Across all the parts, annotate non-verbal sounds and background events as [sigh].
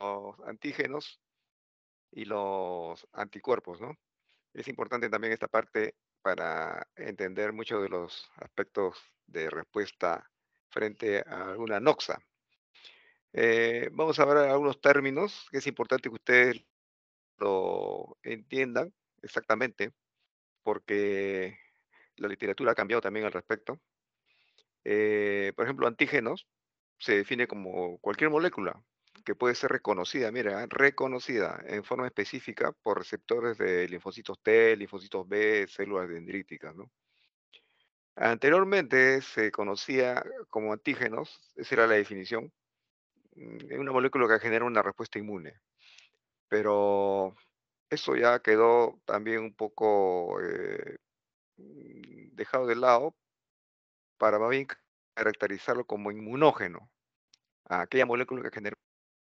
los antígenos y los anticuerpos, ¿no? Es importante también esta parte para entender muchos de los aspectos de respuesta frente a alguna noxa. Eh, vamos a ver algunos términos que es importante que ustedes lo entiendan exactamente, porque la literatura ha cambiado también al respecto. Eh, por ejemplo, antígenos se define como cualquier molécula que puede ser reconocida, mira, reconocida en forma específica por receptores de linfocitos T, linfocitos B, células dendríticas, ¿no? Anteriormente se conocía como antígenos, esa era la definición, mm, una molécula que genera una respuesta inmune. Pero eso ya quedó también un poco eh, mm, dejado de lado para más bien caracterizarlo como inmunógeno, aquella molécula que genera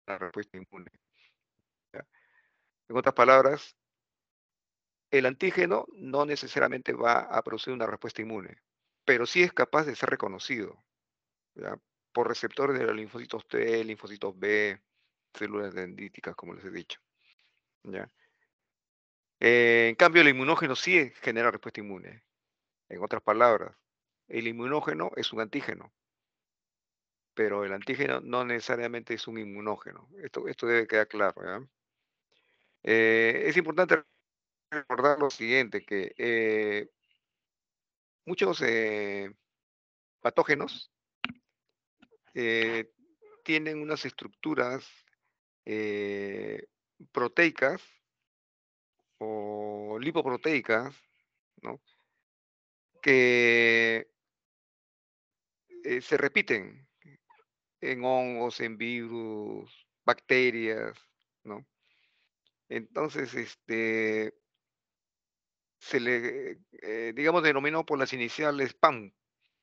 la respuesta inmune. En otras palabras, el antígeno no necesariamente va a producir una respuesta inmune, pero sí es capaz de ser reconocido por receptores de los linfocitos T, linfocitos B, células dendríticas, como les he dicho. Eh, en cambio, el inmunógeno sí genera respuesta inmune. En otras palabras, el inmunógeno es un antígeno, pero el antígeno no necesariamente es un inmunógeno. Esto, esto debe quedar claro. Eh, es importante recordar lo siguiente, que eh, muchos eh, patógenos tienen unas estructuras proteicas o lipoproteicas, ¿no? que se repiten en hongos, en virus, bacterias, ¿no? Entonces, este, se le, eh, eh, digamos, denominó por las iniciales PAM,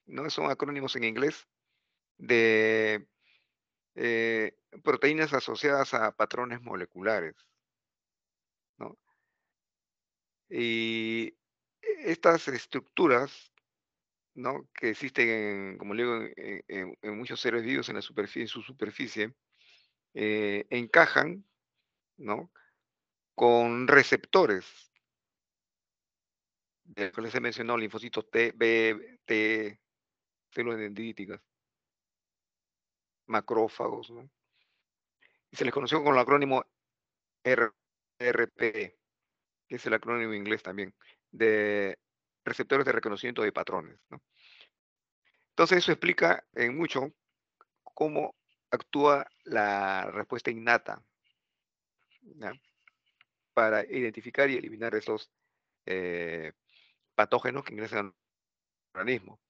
¿no? Son acrónimos en inglés de eh, proteínas asociadas a patrones moleculares, ¿no? Y e, estas estructuras que existen, como le digo, en, muchos seres vivos en, la superficie, en su superficie, eh, encajan ¿no? con receptores, de los que les he mencionado, linfocitos T, B, T, células dendríticas, macrófagos. Y se les conoció con el acrónimo RP, e, que es el acrónimo inglés también, de receptores de reconocimiento de patrones. Entonces eso explica en mucho cómo actúa la respuesta innata para identificar y eliminar esos eh, patógenos que ingresan al organismo.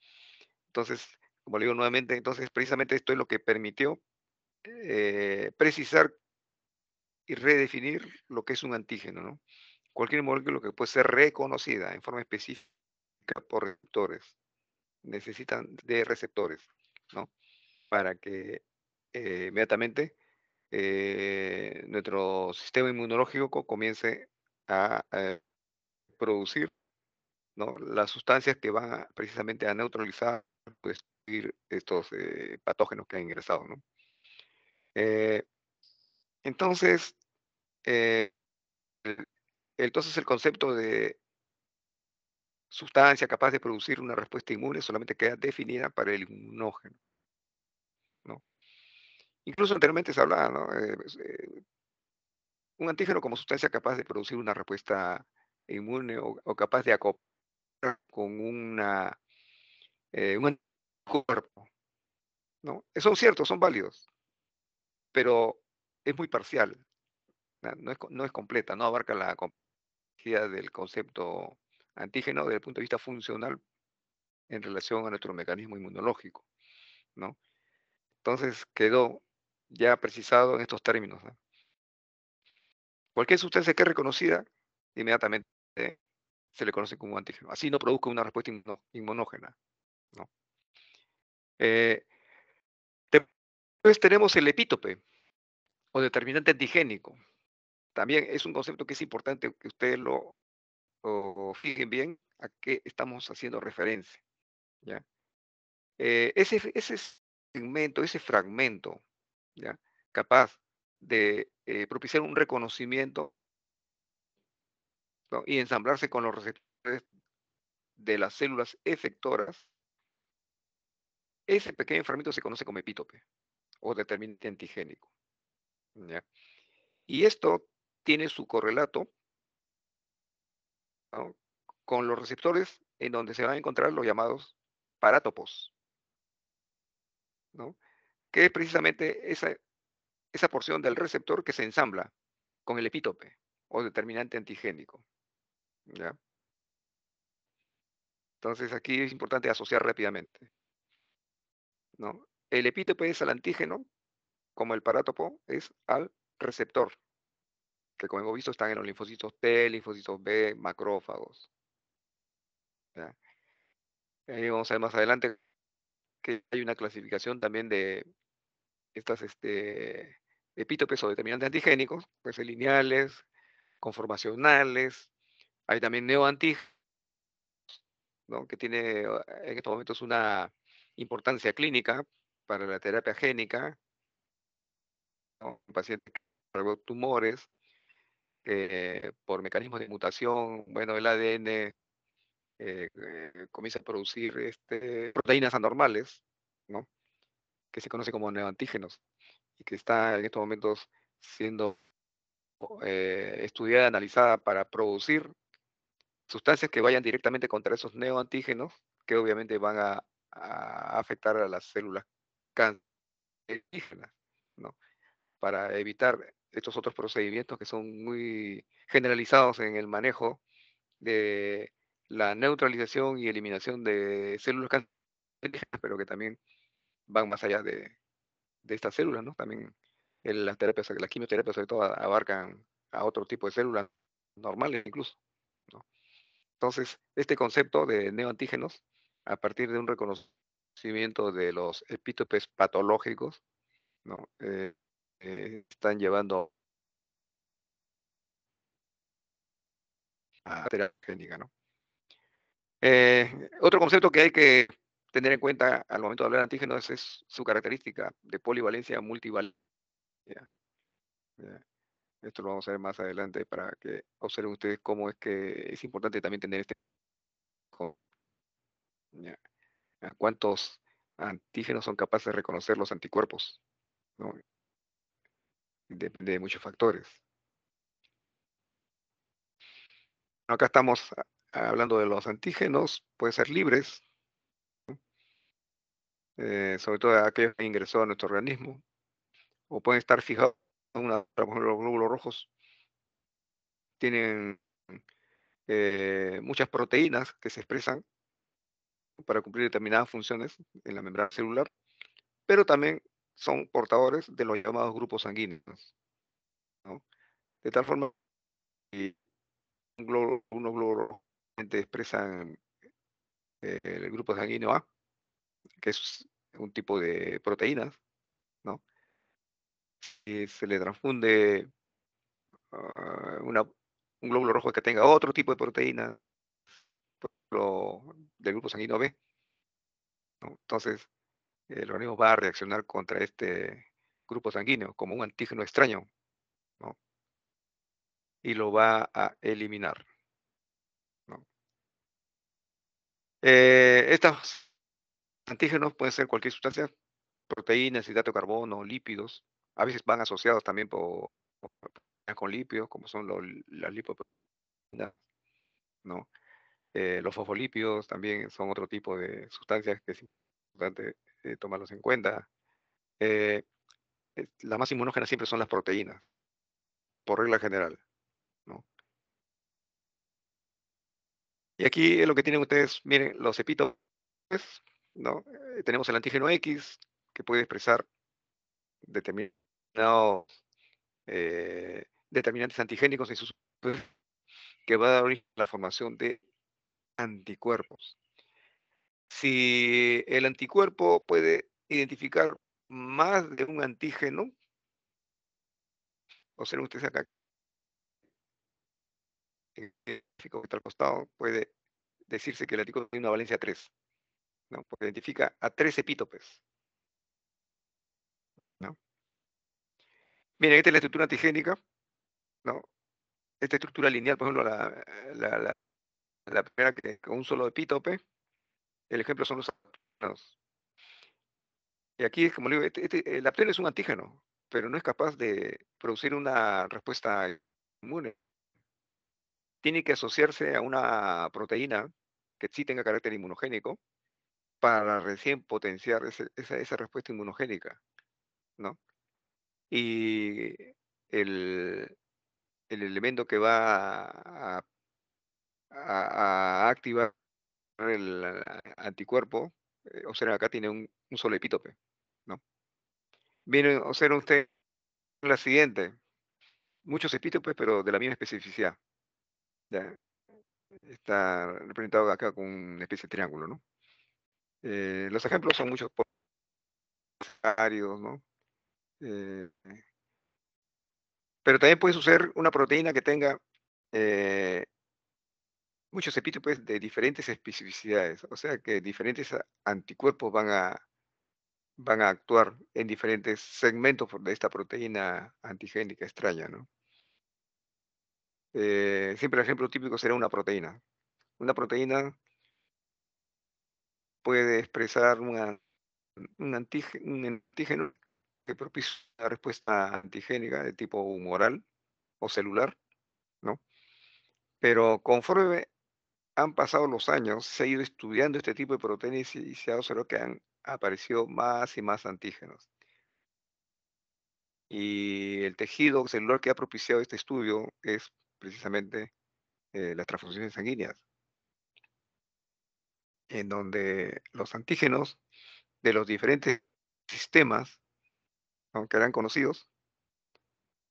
Entonces, como le digo nuevamente, entonces precisamente esto es lo que permitió eh, precisar y redefinir lo que es un antígeno, ¿no? Cualquier molécula que puede ser reconocida en forma específica por receptores. Necesitan de receptores, ¿no? Para que eh, inmediatamente eh, nuestro sistema inmunológico comience a eh, producir ¿no? las sustancias que van precisamente a neutralizar pues, estos patógenos que han ingresado. ¿no? entonces, entonces el concepto de sustancia capaz de producir una respuesta inmune solamente queda definida para el inmunógeno. ¿no? Incluso anteriormente se hablaba, ¿no? Eh, pues, eh, un antígeno como sustancia capaz de producir una respuesta inmune o, capaz de acoplar con una, eh, un cuerpo. ¿no? Son ciertos, son válidos, pero es muy parcial, no es, no es completa, no abarca la complejidad del concepto antígeno desde el punto de vista funcional en relación a nuestro mecanismo inmunológico, ¿no? Entonces quedó ya precisado en estos términos. Cualquier sustancia que es reconocida, inmediatamente se le conoce como antígeno. Así no produzca una respuesta inmunógena. ¿no? Eh, después tenemos el epítope o determinante antigénico. También es un concepto que es importante que ustedes lo o fijen bien a qué estamos haciendo referencia. ¿ya? Eh, ese, ese segmento, ese fragmento, ¿ya? capaz de eh, propiciar un reconocimiento y ensamblarse con los receptores de las células efectoras, ese pequeño fragmento se conoce como epítope o determinante antigénico. Y esto tiene su correlato con los receptores en donde se van a encontrar los llamados parátopos, ¿no? que es precisamente esa, porción del receptor que se ensambla con el epítope o determinante antigénico. ¿ya? Entonces aquí es importante asociar rápidamente. ¿no? El epítope es al antígeno, como el parátopo es al receptor como hemos visto están en los linfocitos T, linfocitos B, macrófagos. Ahí vamos a ver más adelante que hay una clasificación también de estas este, epítopes o determinantes antigénicos, pues lineales, conformacionales, hay también neoantígenos, que tiene uh, en estos momentos una importancia clínica para la terapia génica, ¿no? pacientes con tumores, eh, por mecanismos de mutación, bueno, el ADN eh, eh, comienza a producir este, proteínas anormales, ¿no? que se conocen como neoantígenos, y que está en estos momentos siendo estudiada, analizada para producir sustancias que vayan directamente contra esos neoantígenos, que obviamente van a, afectar a las células cancerígenas, ¿no? Para evitar estos otros procedimientos que son muy generalizados en el manejo de la neutralización y eliminación de células cancerígenas, pero que también van más allá de, estas células, ¿no? También las terapias, las quimioterapias sobre todo abarcan a otro tipo de células normales incluso, ¿no? Entonces, este concepto de neoantígenos, a partir de un reconocimiento de los epítopes patológicos, ¿no? Eh, eh, están llevando a terapia ¿no? Eh, otro concepto que hay que tener en cuenta al momento de hablar de antígenos es su característica de polivalencia multivalencia. Eh, esto lo vamos a ver más adelante para que observen ustedes cómo es que es importante también tener este... ¿Cuántos antígenos son capaces de reconocer los anticuerpos? depende de muchos factores. Acá estamos ah, hablando de los antígenos, pueden ser libres, eh, sobre todo aquellos que ingresó a nuestro organismo, o pueden estar fijados en una, los glóbulos rojos. Tienen eh, muchas proteínas que se expresan para cumplir determinadas funciones en la membrana celular, pero también son portadores de los llamados grupos sanguíneos. De tal forma que unos glóbulos expresan eh, el grupo sanguíneo A, que es un tipo de proteínas, ¿no? Si se le transfunde ah, una, un glóbulo rojo que tenga otro tipo de proteína del grupo sanguíneo B, entonces el eh, organismo va a reaccionar contra este grupo sanguíneo como un antígeno extraño y lo va a eliminar. Eh, estos antígenos pueden ser cualquier sustancia, proteínas, hidrato de carbono, lípidos. A veces van asociados también con lípidos, como son las lipoproteínas. Eh, los fosfolípidos también son otro tipo de sustancias que es importante eh, tomarlos en cuenta. Eh, eh, las más inmunógenas siempre son las proteínas, por regla general. Y aquí lo que tienen ustedes, miren, los epítopes, ¿no? tenemos el antígeno X, que puede expresar determinados determinantes antigénicos sus que va a dar origen a la formación de anticuerpos. Si el anticuerpo puede identificar más de un antígeno, observen ustedes acá, el gráfico que está al costado, puede decirse que el anticuerpo tiene una valencia 3. ¿no? Porque identifica a tres epítopes. ¿no? Miren, esta es la estructura antigénica. ¿no? Esta estructura lineal, por ejemplo, la, primera que con un solo epítope. El ejemplo son los antígenos. Y aquí, es como le digo, este, este, el apteno es un antígeno, pero no es capaz de producir una respuesta inmune. Tiene que asociarse a una proteína que sí tenga carácter inmunogénico para recién potenciar esa, respuesta inmunogénica, Y el, elemento que va a activar el anticuerpo, eh, o sea, acá, tiene un, solo epítope. ¿no? o observen usted, la siguiente. Muchos epítopes, pero de la misma especificidad. Está representado acá con una especie de triángulo, ¿no? Eh, los ejemplos son muchos áridos, ¿no? Eh, pero también puede usar una proteína que tenga muchos epítopes de diferentes especificidades, o sea que diferentes anticuerpos van a, van a actuar en diferentes segmentos de esta proteína antigénica extraña, ¿no? Eh, siempre el ejemplo típico será una proteína. Una proteína puede expresar un, antígeno, un antígeno que propicia una respuesta antigénica de tipo humoral o celular, ¿no? Pero conforme han pasado los años, se ha ido estudiando este tipo de proteínas y se ha observado que han aparecido más y más antígenos. Y el tejido celular que ha propiciado este estudio es precisamente eh, las transfusiones sanguíneas, en donde los antígenos de los diferentes sistemas, aunque eran conocidos,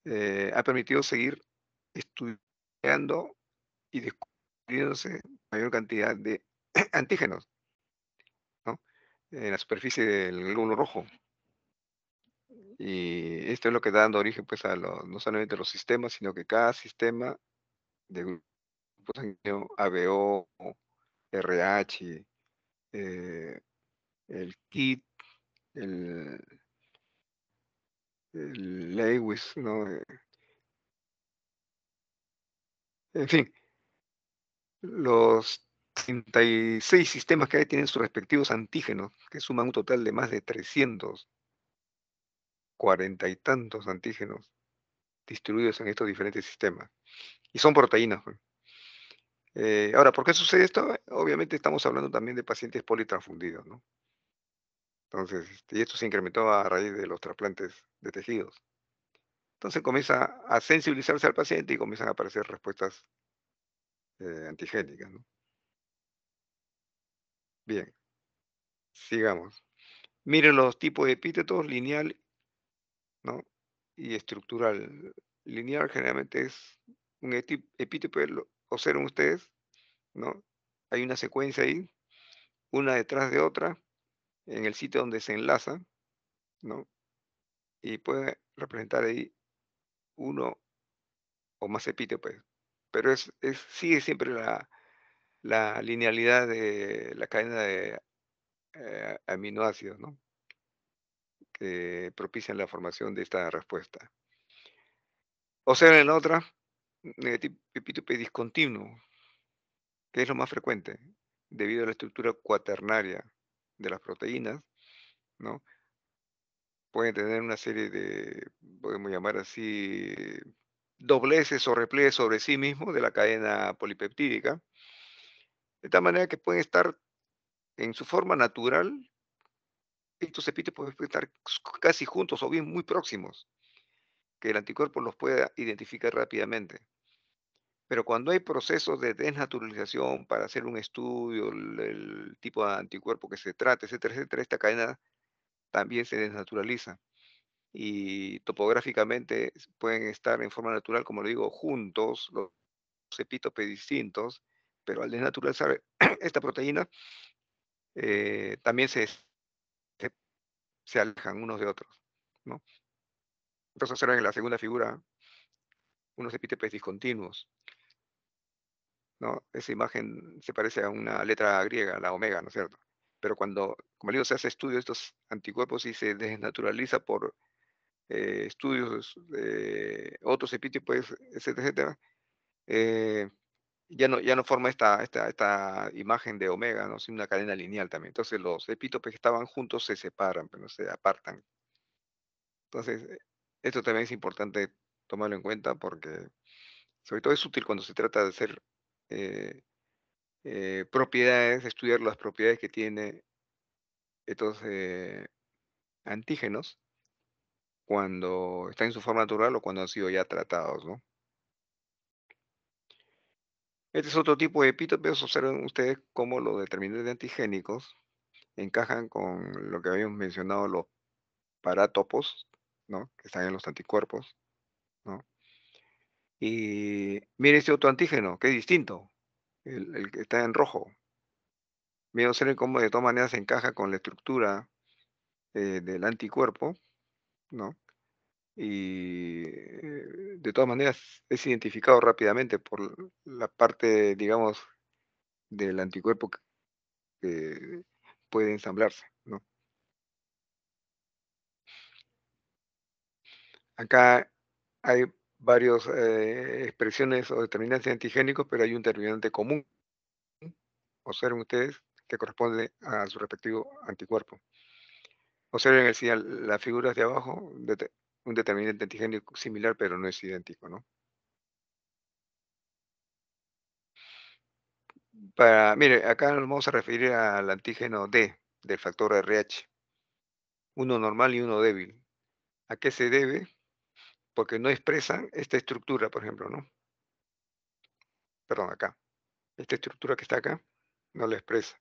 eh, ha permitido seguir estudiando y descubriendo mayor cantidad de [clears throat] antígenos en la superficie del glóbulo rojo. Y esto es lo que está dando origen pues, a los, no solamente los sistemas, sino que cada sistema de grupos ABO, RH, eh, el KIT, el, el Lewis, ¿no? Eh, en fin, los 36 sistemas que hay tienen sus respectivos antígenos, que suman un total de más de 340 y tantos antígenos distribuidos en estos diferentes sistemas. Y son proteínas. Pues. Eh, ahora, ¿por qué sucede esto? Obviamente estamos hablando también de pacientes politransfundidos, ¿no? Entonces, este, y esto se incrementó a raíz de los trasplantes de tejidos. Entonces comienza a sensibilizarse al paciente y comienzan a aparecer respuestas eh, antigénica, Bien, sigamos. Miren los tipos de epítetos, lineal y estructural. Lineal generalmente es un epíteto, observen ustedes, ¿no? Hay una secuencia ahí, una detrás de otra, en el sitio donde se enlaza, ¿no? Y puede representar ahí uno o más epítetos. Pues, pero es, es, sigue siempre la, linealidad de la cadena de eh, aminoácidos, ¿no? Que propician la formación de esta respuesta. O sea, en la otra, epítope discontinuo, que es lo más frecuente, debido a la estructura cuaternaria de las proteínas, ¿no? Pueden tener una serie de, podemos llamar así, dobleces o repliegues sobre sí mismo de la cadena polipeptídica, de tal manera que pueden estar en su forma natural, estos epítopos pueden estar casi juntos o bien muy próximos, que el anticuerpo los pueda identificar rápidamente. Pero cuando hay procesos de desnaturalización para hacer un estudio, el, el tipo de anticuerpo que se trata, etcétera, etcétera, esta cadena también se desnaturaliza y topográficamente pueden estar en forma natural, como lo digo, juntos, los epítopes distintos, pero al desnaturalizar [clears throat] esta proteína, eh, también se, se, alejan unos de otros. Entonces observan en la segunda figura unos epítopes discontinuos. ¿no? Esa imagen se parece a una letra griega, la omega, ¿no es cierto? Pero cuando, como digo, se hace estudio de estos anticuerpos y se desnaturaliza por eh, estudios, de otros epítipos, etcétera, eh, ya, no, ya no forma esta, esta, imagen de omega, ¿no? sino una cadena lineal también. Entonces los epítopes que estaban juntos se separan, pero se apartan. Entonces, eh, esto también es importante tomarlo en cuenta porque sobre todo es útil cuando se trata de hacer propiedades, estudiar las propiedades que tiene estos antígenos cuando están en su forma natural o cuando han sido ya tratados, Este es otro tipo de epítopes. Observen ustedes cómo los determinantes antigénicos encajan con lo que habíamos mencionado, los parátopos, ¿no? Que están en los anticuerpos, Y miren este otro antígeno, que es distinto, el, que está en rojo. Miren, observen cómo de todas maneras se encaja con la estructura eh, del anticuerpo, ¿no? Y eh, de todas maneras es identificado rápidamente por la parte, digamos, del anticuerpo que puede ensamblarse, ¿no? Acá hay varias eh, expresiones o determinantes antigénicos, pero hay un determinante común, observen ustedes, que corresponde a su respectivo anticuerpo. Observen el señal, las figuras de abajo, un determinante antigénico similar, pero no es idéntico, ¿no? Para, mire, acá nos vamos a referir al antígeno D, del factor RH. Uno normal y uno débil. ¿A qué se debe? Porque no expresan esta estructura, por ejemplo, ¿no? Perdón, acá. Esta estructura que está acá, no la expresa.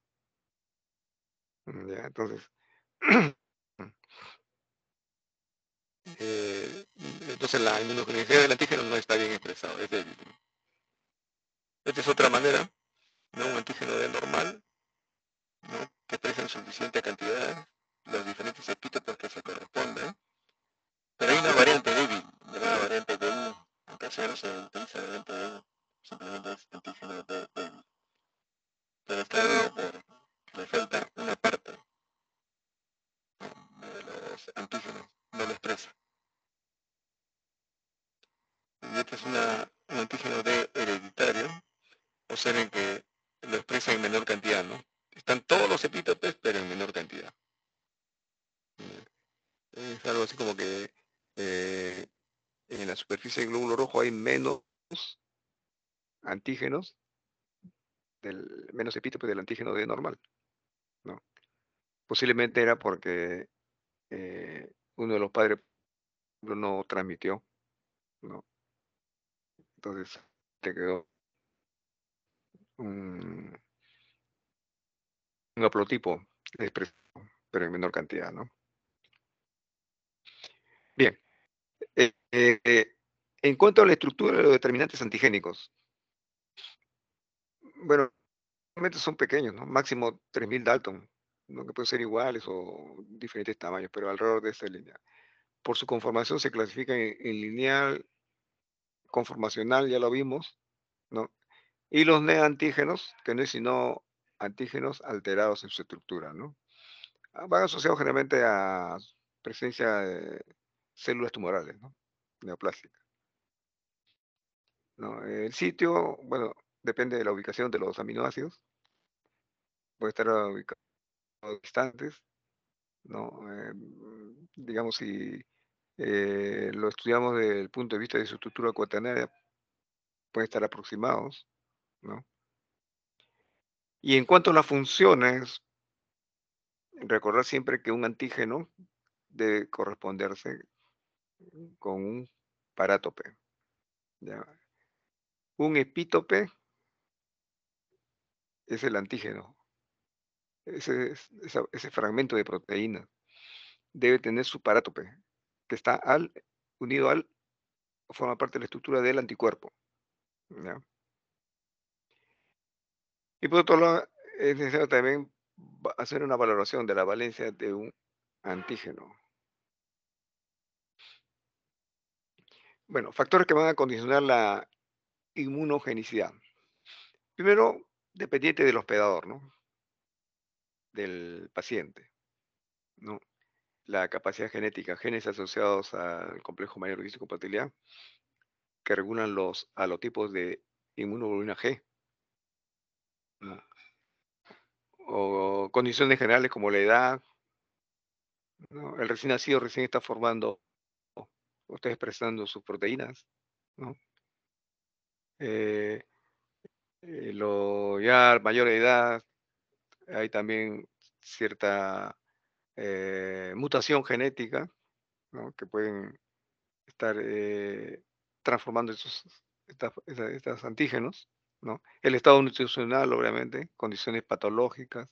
Mm, ¿Ya? Entonces, [clears throat] Eh, entonces la inmunogenicidad del antígeno no está bien expresado, es débil. Esta es otra manera, ¿no? un antígeno de normal, que expresa en suficiente cantidad los diferentes epítetos que se corresponden. Pero hay una variante débil, de este la variante de en caso no se utiliza variante débil, simplemente es antígeno falta una parte. Eh, de los antígenos, lo expresa Y este es una, un antígeno de hereditario, o en que lo expresa en menor cantidad, ¿no? Están todos los epítopes, pero en menor cantidad. Eh, es algo así como que eh, en la superficie del glóbulo rojo hay menos antígenos, del, menos epítopes del antígeno de normal. Posiblemente era porque eh, uno de los padres no transmitió, ¿no? Entonces te quedó un, aplotipo, pero en menor cantidad, ¿no? Bien. Eh, eh, en cuanto a la estructura de los determinantes antigénicos, bueno, son pequeños, ¿no? Máximo 3.000 Dalton que pueden ser iguales o diferentes tamaños, pero alrededor de esta línea. Por su conformación se clasifica en, lineal, conformacional, ya lo vimos, ¿no? Y los neantígenos, que no es sino antígenos alterados en su estructura, ¿no? Ah, van asociados generalmente a presencia de células tumorales, ¿no? Neoplásticas. El sitio, bueno, depende de la ubicación de los aminoácidos. Puede estar ubicado distantes, ¿no? Eh, digamos, si eh, lo estudiamos desde el punto de vista de su estructura cuaternaria, pueden estar aproximados, ¿no? Y en cuanto a las funciones, recordar siempre que un antígeno debe corresponderse con un parátope. Un epítope es el antígeno, ese, fragmento de proteína debe tener su parátope, que está unido al, forma parte de la estructura del anticuerpo. Y por otro lado, es necesario también hacer una valoración de la valencia de un antígeno. Bueno, factores que van a condicionar la inmunogenicidad. Primero, dependiente del hospedador, ¿no? del paciente. ¿no? La capacidad genética, genes asociados al complejo mayor de compatibilidad, que regulan los halotipos de inmunoglobulina G. O condiciones generales como la edad. El recién nacido recién está formando o está expresando sus proteínas. ¿no? Eh, eh, lo ya mayor edad hay también cierta eh, mutación genética que pueden estar eh, transformando esos, antígenos. El estado nutricional, obviamente, condiciones patológicas,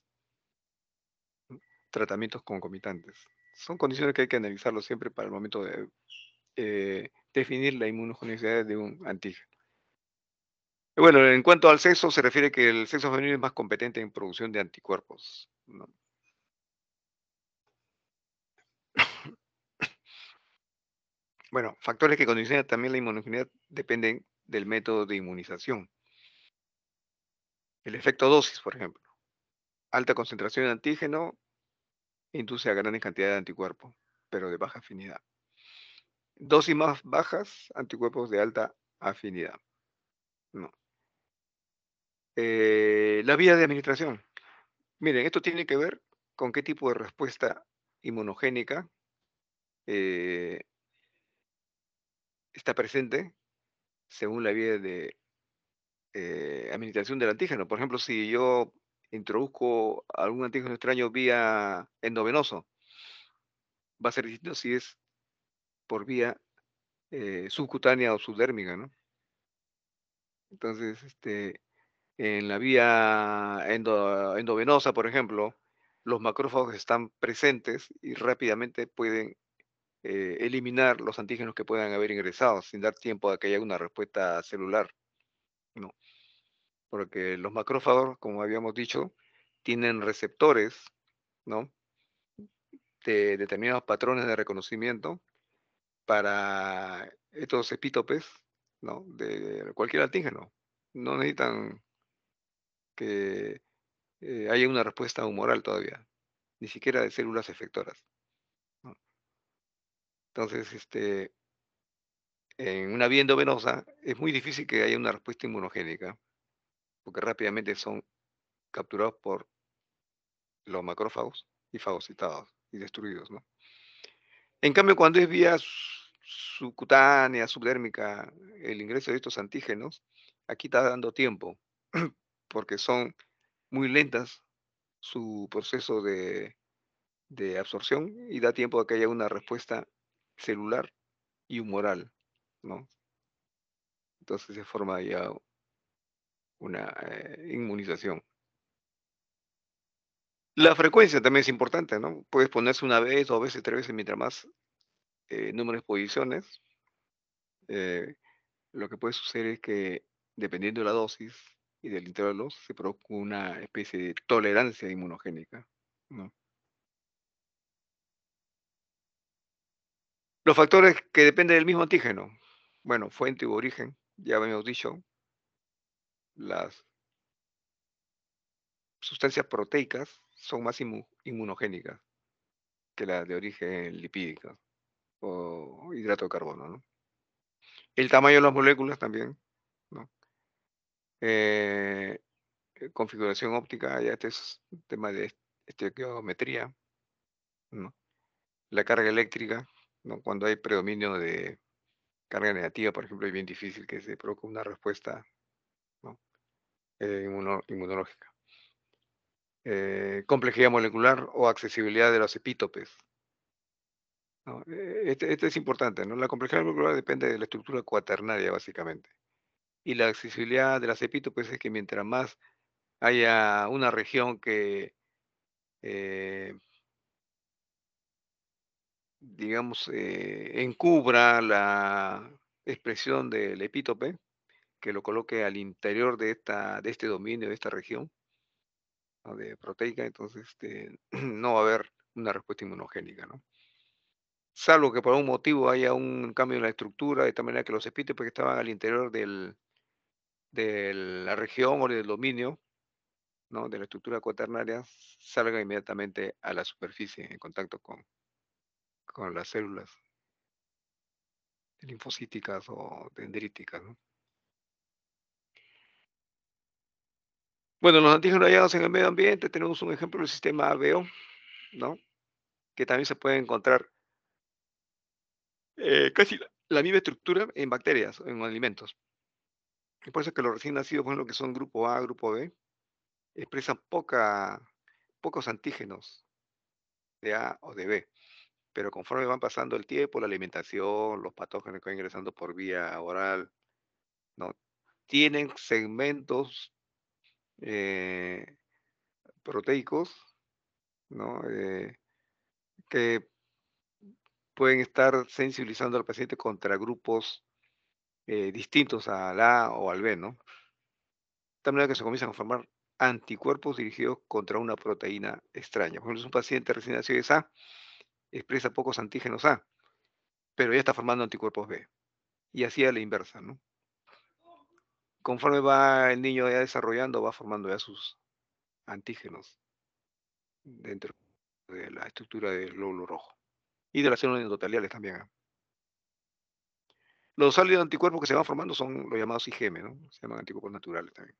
tratamientos concomitantes. Son condiciones que hay que analizarlo siempre para el momento de eh, definir la inmunogenicidad de un antígeno. Bueno, en cuanto al sexo, se refiere que el sexo femenino es más competente en producción de anticuerpos. [coughs] Bueno, factores que condicionan también la inmunogenidad dependen del método de inmunización. El efecto dosis, por ejemplo. Alta concentración de antígeno induce a grandes cantidades de anticuerpos, pero de baja afinidad. Dosis más bajas, anticuerpos de alta afinidad. No. Eh, la vía de administración. Miren, esto tiene que ver con qué tipo de respuesta inmunogénica eh, está presente según la vía de eh, administración del antígeno. Por ejemplo, si yo introduzco algún antígeno extraño vía endovenoso, va a ser distinto si es por vía subcutánea o subdérmica, ¿no? Entonces, este, en la vía endovenosa, por ejemplo, los macrófagos están presentes y rápidamente pueden eh, eliminar los antígenos que puedan haber ingresado sin dar tiempo a que haya una respuesta celular. No. Porque los macrófagos, como habíamos dicho, tienen receptores, ¿no? De determinados patrones de reconocimiento para estos epítopes, ¿no? De cualquier antígeno. No necesitan que eh, haya una respuesta humoral todavía, ni siquiera de células efectoras. Entonces, este, en una vía venosa es muy difícil que haya una respuesta inmunogénica, porque rápidamente son capturados por los macrófagos y fagocitados y destruidos. En cambio, cuando es vía subcutánea, subdérmica, el ingreso de estos antígenos, aquí está dando tiempo [clears throat] porque son muy lentas su proceso de, absorción y da tiempo a que haya una respuesta celular y humoral, ¿no? Entonces se forma ya una eh, inmunización. La frecuencia también es importante, ¿no? Puedes ponerse una vez, dos veces, tres veces, mientras más eh, número de exposiciones. Eh, lo que puede suceder es que, dependiendo de la dosis, y del intervalo se produce una especie de tolerancia inmunogénica. Los factores que dependen del mismo antígeno. Bueno, fuente u origen, ya habíamos dicho. Las sustancias proteicas son más inmunogénicas que las de origen lipídico o hidrato de carbono. ¿no? El tamaño de las moléculas también eh, eh, configuración óptica, ya este es tema de estequiometría. La carga eléctrica, cuando hay predominio de carga negativa, por ejemplo, es bien difícil que se provoque una respuesta eh, inmunológica. complejidad molecular o accesibilidad de los epítopes. esto este es importante, ¿no? La complejidad molecular depende de la estructura cuaternaria, básicamente. Y la accesibilidad de las epítopes es que mientras más haya una región que, eh, digamos, eh, encubra la expresión del epítope, que lo coloque al interior de, esta, de este dominio, de esta región de proteica, entonces este, [clears throat] no va a haber una respuesta inmunogénica, Salvo que por algún motivo haya un cambio en la estructura, de tal manera que los epítopes que estaban al interior del, de la región o del dominio ¿no? de la estructura cuaternaria salga inmediatamente a la superficie en contacto con, las células linfocíticas o dendríticas. Bueno, los antígenos hallados en el medio ambiente, tenemos un ejemplo del sistema ABO, ¿no? que también se puede encontrar eh, casi la, misma estructura en bacterias, en alimentos. Por eso es que los recién nacidos, bueno, que son grupo A, grupo B, expresan poca, pocos antígenos de A o de B. Pero conforme van pasando el tiempo, la alimentación, los patógenos que van ingresando por vía oral, ¿no? tienen segmentos eh, proteicos eh, que pueden estar sensibilizando al paciente contra grupos eh, distintos al A o al B, ¿no? De tal manera que se comienzan a formar anticuerpos dirigidos contra una proteína extraña. Por ejemplo, un paciente recién nacido es A, expresa pocos antígenos A, pero ya está formando anticuerpos B. Y así a la inversa, ¿no? Conforme va el niño ya desarrollando, va formando ya sus antígenos dentro de la estructura del lóbulo rojo y de las células endoteliales también. ¿ah? Los sólidos anticuerpos que se van formando son los llamados IgM, ¿no? Se llaman anticuerpos naturales también.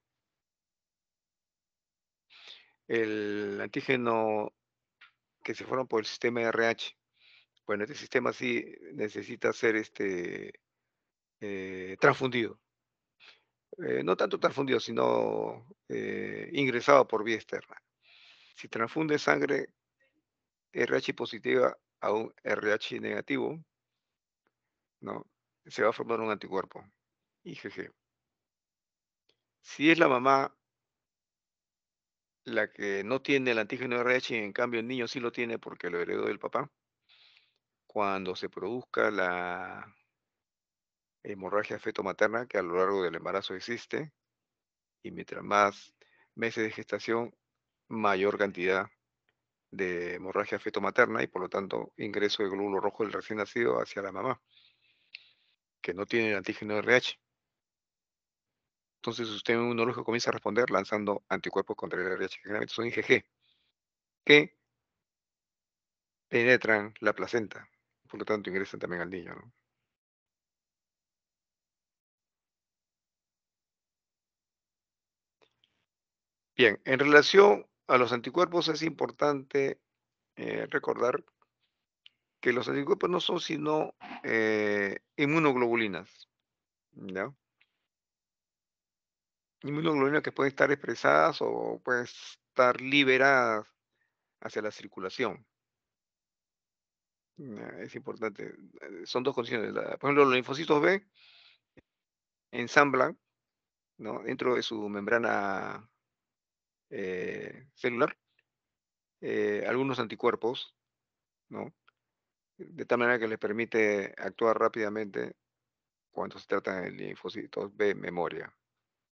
El antígeno que se forma por el sistema RH. Bueno, este sistema sí necesita ser este, eh, transfundido. Eh, no tanto transfundido, sino eh, ingresado por vía externa. Si transfunde sangre RH positiva a un RH negativo, ¿no? se va a formar un anticuerpo, IgG. Si es la mamá la que no tiene el antígeno RH y en cambio el niño sí lo tiene porque lo heredó del papá, cuando se produzca la hemorragia fetomaterna, que a lo largo del embarazo existe, y mientras más meses de gestación, mayor cantidad de hemorragia fetomaterna, y por lo tanto ingreso de glóbulo rojo del recién nacido hacia la mamá que no tienen antígeno RH. Entonces su un inmunológico comienza a responder lanzando anticuerpos contra el RH, que generalmente son IgG, que penetran la placenta. Por lo tanto, ingresan también al niño. Bien, en relación a los anticuerpos es importante eh, recordar que los anticuerpos no son sino eh, inmunoglobulinas. Inmunoglobulinas que pueden estar expresadas o pueden estar liberadas hacia la circulación. Es importante. Eh, son dos condiciones. Por ejemplo, los linfocitos B ensamblan ¿no? dentro de su membrana eh, celular algunos anticuerpos ¿no? de tal manera que les permite actuar rápidamente cuando se trata de linfocitos B memoria,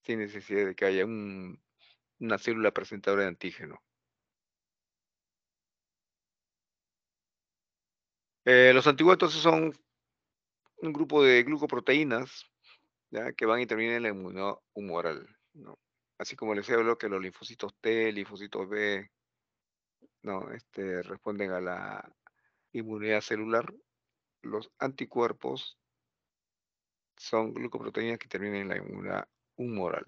sin necesidad de que haya una célula presentadora de antígeno. Eh, los anticuerpos son un grupo de glucoproteínas que van a intervenir en la inmunidad humoral. Así como les hablo que los linfocitos T, linfocitos B, no, este, responden a la inmunidad celular. Los anticuerpos son glucoproteínas que terminan en la inmunidad humoral.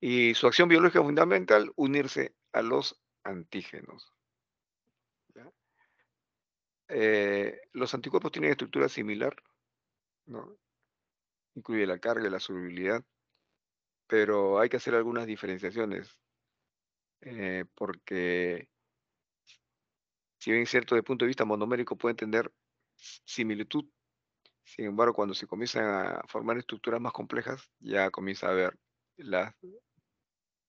Y su acción biológica fundamental, unirse a los antígenos. Eh, los anticuerpos tienen estructura similar, incluye la carga y la solubilidad, pero hay que hacer algunas diferenciaciones, eh, porque si bien cierto, desde punto de vista monomérico puede entender similitud, sin embargo, cuando se comienzan a formar estructuras más complejas, ya comienza a ver las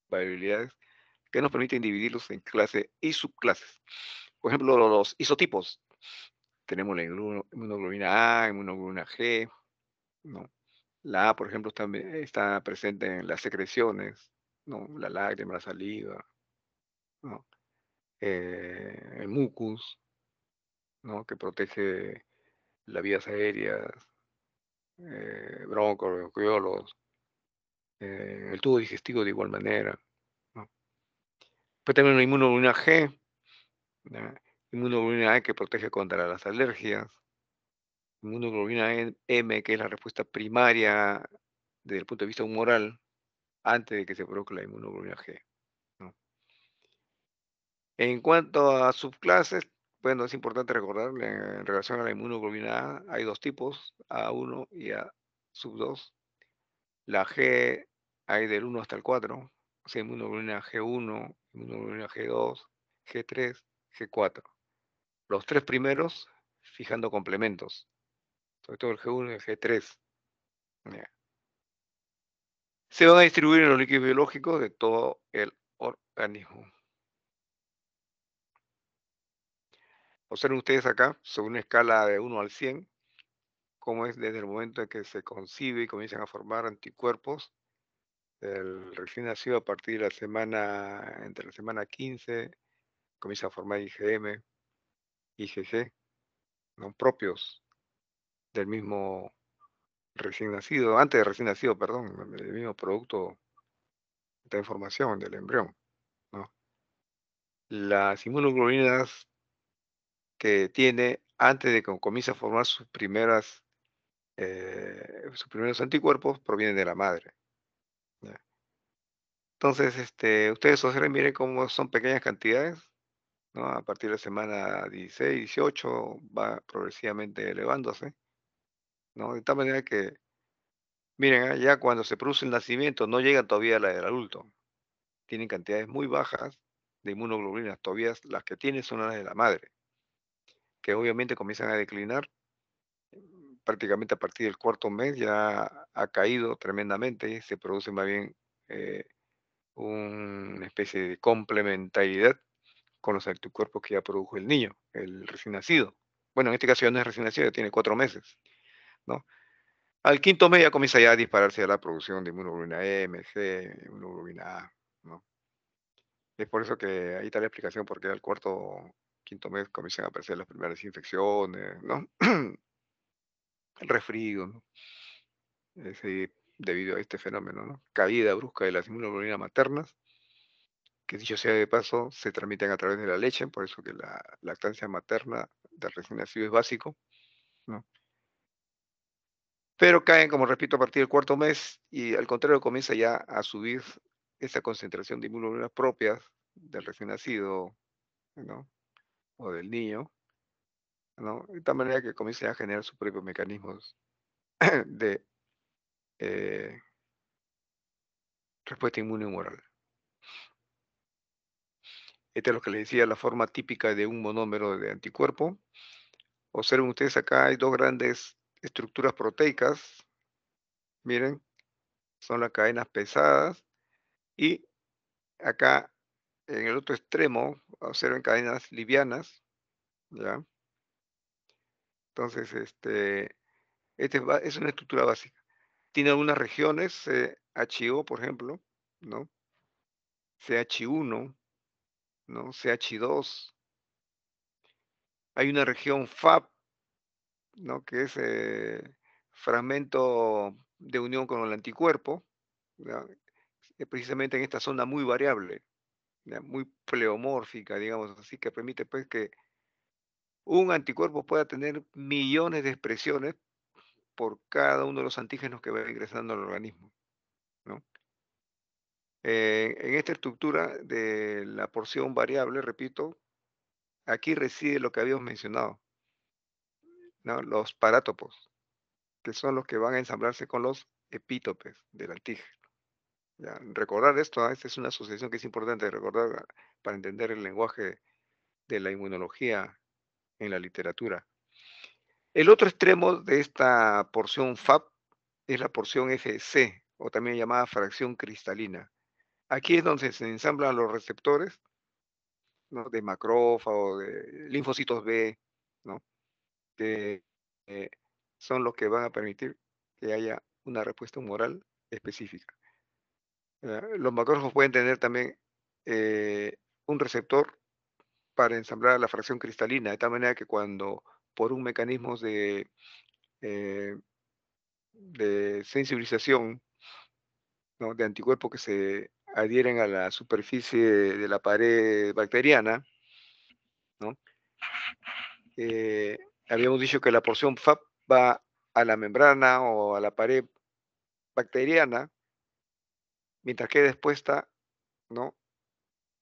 variabilidades que nos permiten dividirlos en clases y subclases. Por ejemplo, los isotipos. Tenemos la inmunoglobina A, inmunoglobina G. ¿no? La A, por ejemplo, también está presente en las secreciones, ¿no? la lágrima, la saliva. ¿no? Eh, el mucus, ¿no? que protege las vías aéreas, eh, broncos, eh, el tubo digestivo de igual manera. ¿no? Pues también la inmunoglobulina G, la inmunoglobulina E que protege contra las alergias, inmunoglobulina e, M que es la respuesta primaria desde el punto de vista humoral antes de que se produzca la inmunoglobulina G. En cuanto a subclases, bueno, es importante recordar en relación a la inmunoglobulina A, hay dos tipos, A1 y A 2. La G hay del 1 hasta el 4, o sea, inmunoglobulina G1, inmunoglobulina G2, G3, G4. Los tres primeros fijando complementos, sobre todo el G1 y el G3. Se van a distribuir en los líquidos biológicos de todo el organismo. Observen ustedes acá, sobre una escala de 1 al 100, cómo es desde el momento en que se concibe y comienzan a formar anticuerpos el recién nacido a partir de la semana, entre la semana 15, comienza a formar IgM, IgG, no propios del mismo recién nacido, antes de recién nacido, perdón, del mismo producto de información del embrión. Las inmunoglobulinas que tiene antes de que comience a formar sus primeras eh, sus primeros anticuerpos provienen de la madre. Entonces, este, ustedes observen, miren cómo son pequeñas cantidades, ¿no? A partir de la semana 16, 18 va progresivamente elevándose, De tal manera que, miren, ah, ya cuando se produce el nacimiento no llegan todavía a la del adulto. Tienen cantidades muy bajas de inmunoglobulinas, todavía las que tienen son las de la madre que obviamente comienzan a declinar. Mm, prácticamente a partir del cuarto mes ya ha caído tremendamente, se produce más bien eh, una especie de complementariedad con los anticuerpos que ya produjo el niño, el recién nacido. Bueno, en este caso ya no es recién nacido, ya tiene cuatro meses, ¿no? Al quinto mes ya comienza ya a dispararse la producción de inmunoglobulina e, M, inmunoglobulina A, ¿no? Es por eso que ahí está la explicación porque al cuarto quinto mes comienzan a aparecer las primeras infecciones, ¿no? [clears throat] Refrío, ¿no? debido a este fenómeno, ¿no? Caída brusca de las inmunoglobulinas maternas, que dicho sea de paso, se transmiten a través de la leche, por eso que la lactancia materna del recién nacido es básico, ¿no? Pero caen, como repito, a partir del cuarto mes y al contrario comienza ya a subir esa concentración de inmunoglobulinas propias del recién nacido, ¿no? o del niño, De tal manera que comience a generar sus propios mecanismos [clears throat] de eh, respuesta inmune humoral. Este es lo que les decía, la forma típica de un monómero de anticuerpo. Observen ustedes acá, hay dos grandes estructuras proteicas. Miren, son las cadenas pesadas. Y acá en el otro extremo observen cadenas livianas, ¿ya? Entonces, este, este es una estructura básica. Tiene algunas regiones, CHO, eh, por ejemplo, ¿no? CH1, ¿no? CH2. Hay una región FAP, ¿no? Que es eh, fragmento de unión con el anticuerpo, precisamente en esta zona muy variable muy pleomórfica, digamos así, que permite pues que un anticuerpo pueda tener millones de expresiones por cada uno de los antígenos que va ingresando al organismo. Eh, en esta estructura de la porción variable, repito, aquí reside lo que habíamos mencionado, los parátopos, que son los que van a ensamblarse con los epítopes del antígeno recordar esto, ah, esta es una asociación que es importante recordar para entender el lenguaje de la inmunología en la literatura. El otro extremo de esta porción FAP es la porción FC, o también llamada fracción cristalina. Aquí es donde se ensamblan los receptores de macrófago, de linfocitos B, ¿no? que eh, son los que van a permitir que haya una respuesta humoral específica. Ah, los macrófagos pueden tener también eh, un receptor para ensamblar la fracción cristalina, de tal manera que cuando por un mecanismo de, eh, sensibilización de anticuerpos que se adhieren a la superficie de la pared bacteriana, eh, habíamos dicho que la porción FAP va a la membrana o a la pared bacteriana, mientras quede expuesta ¿no?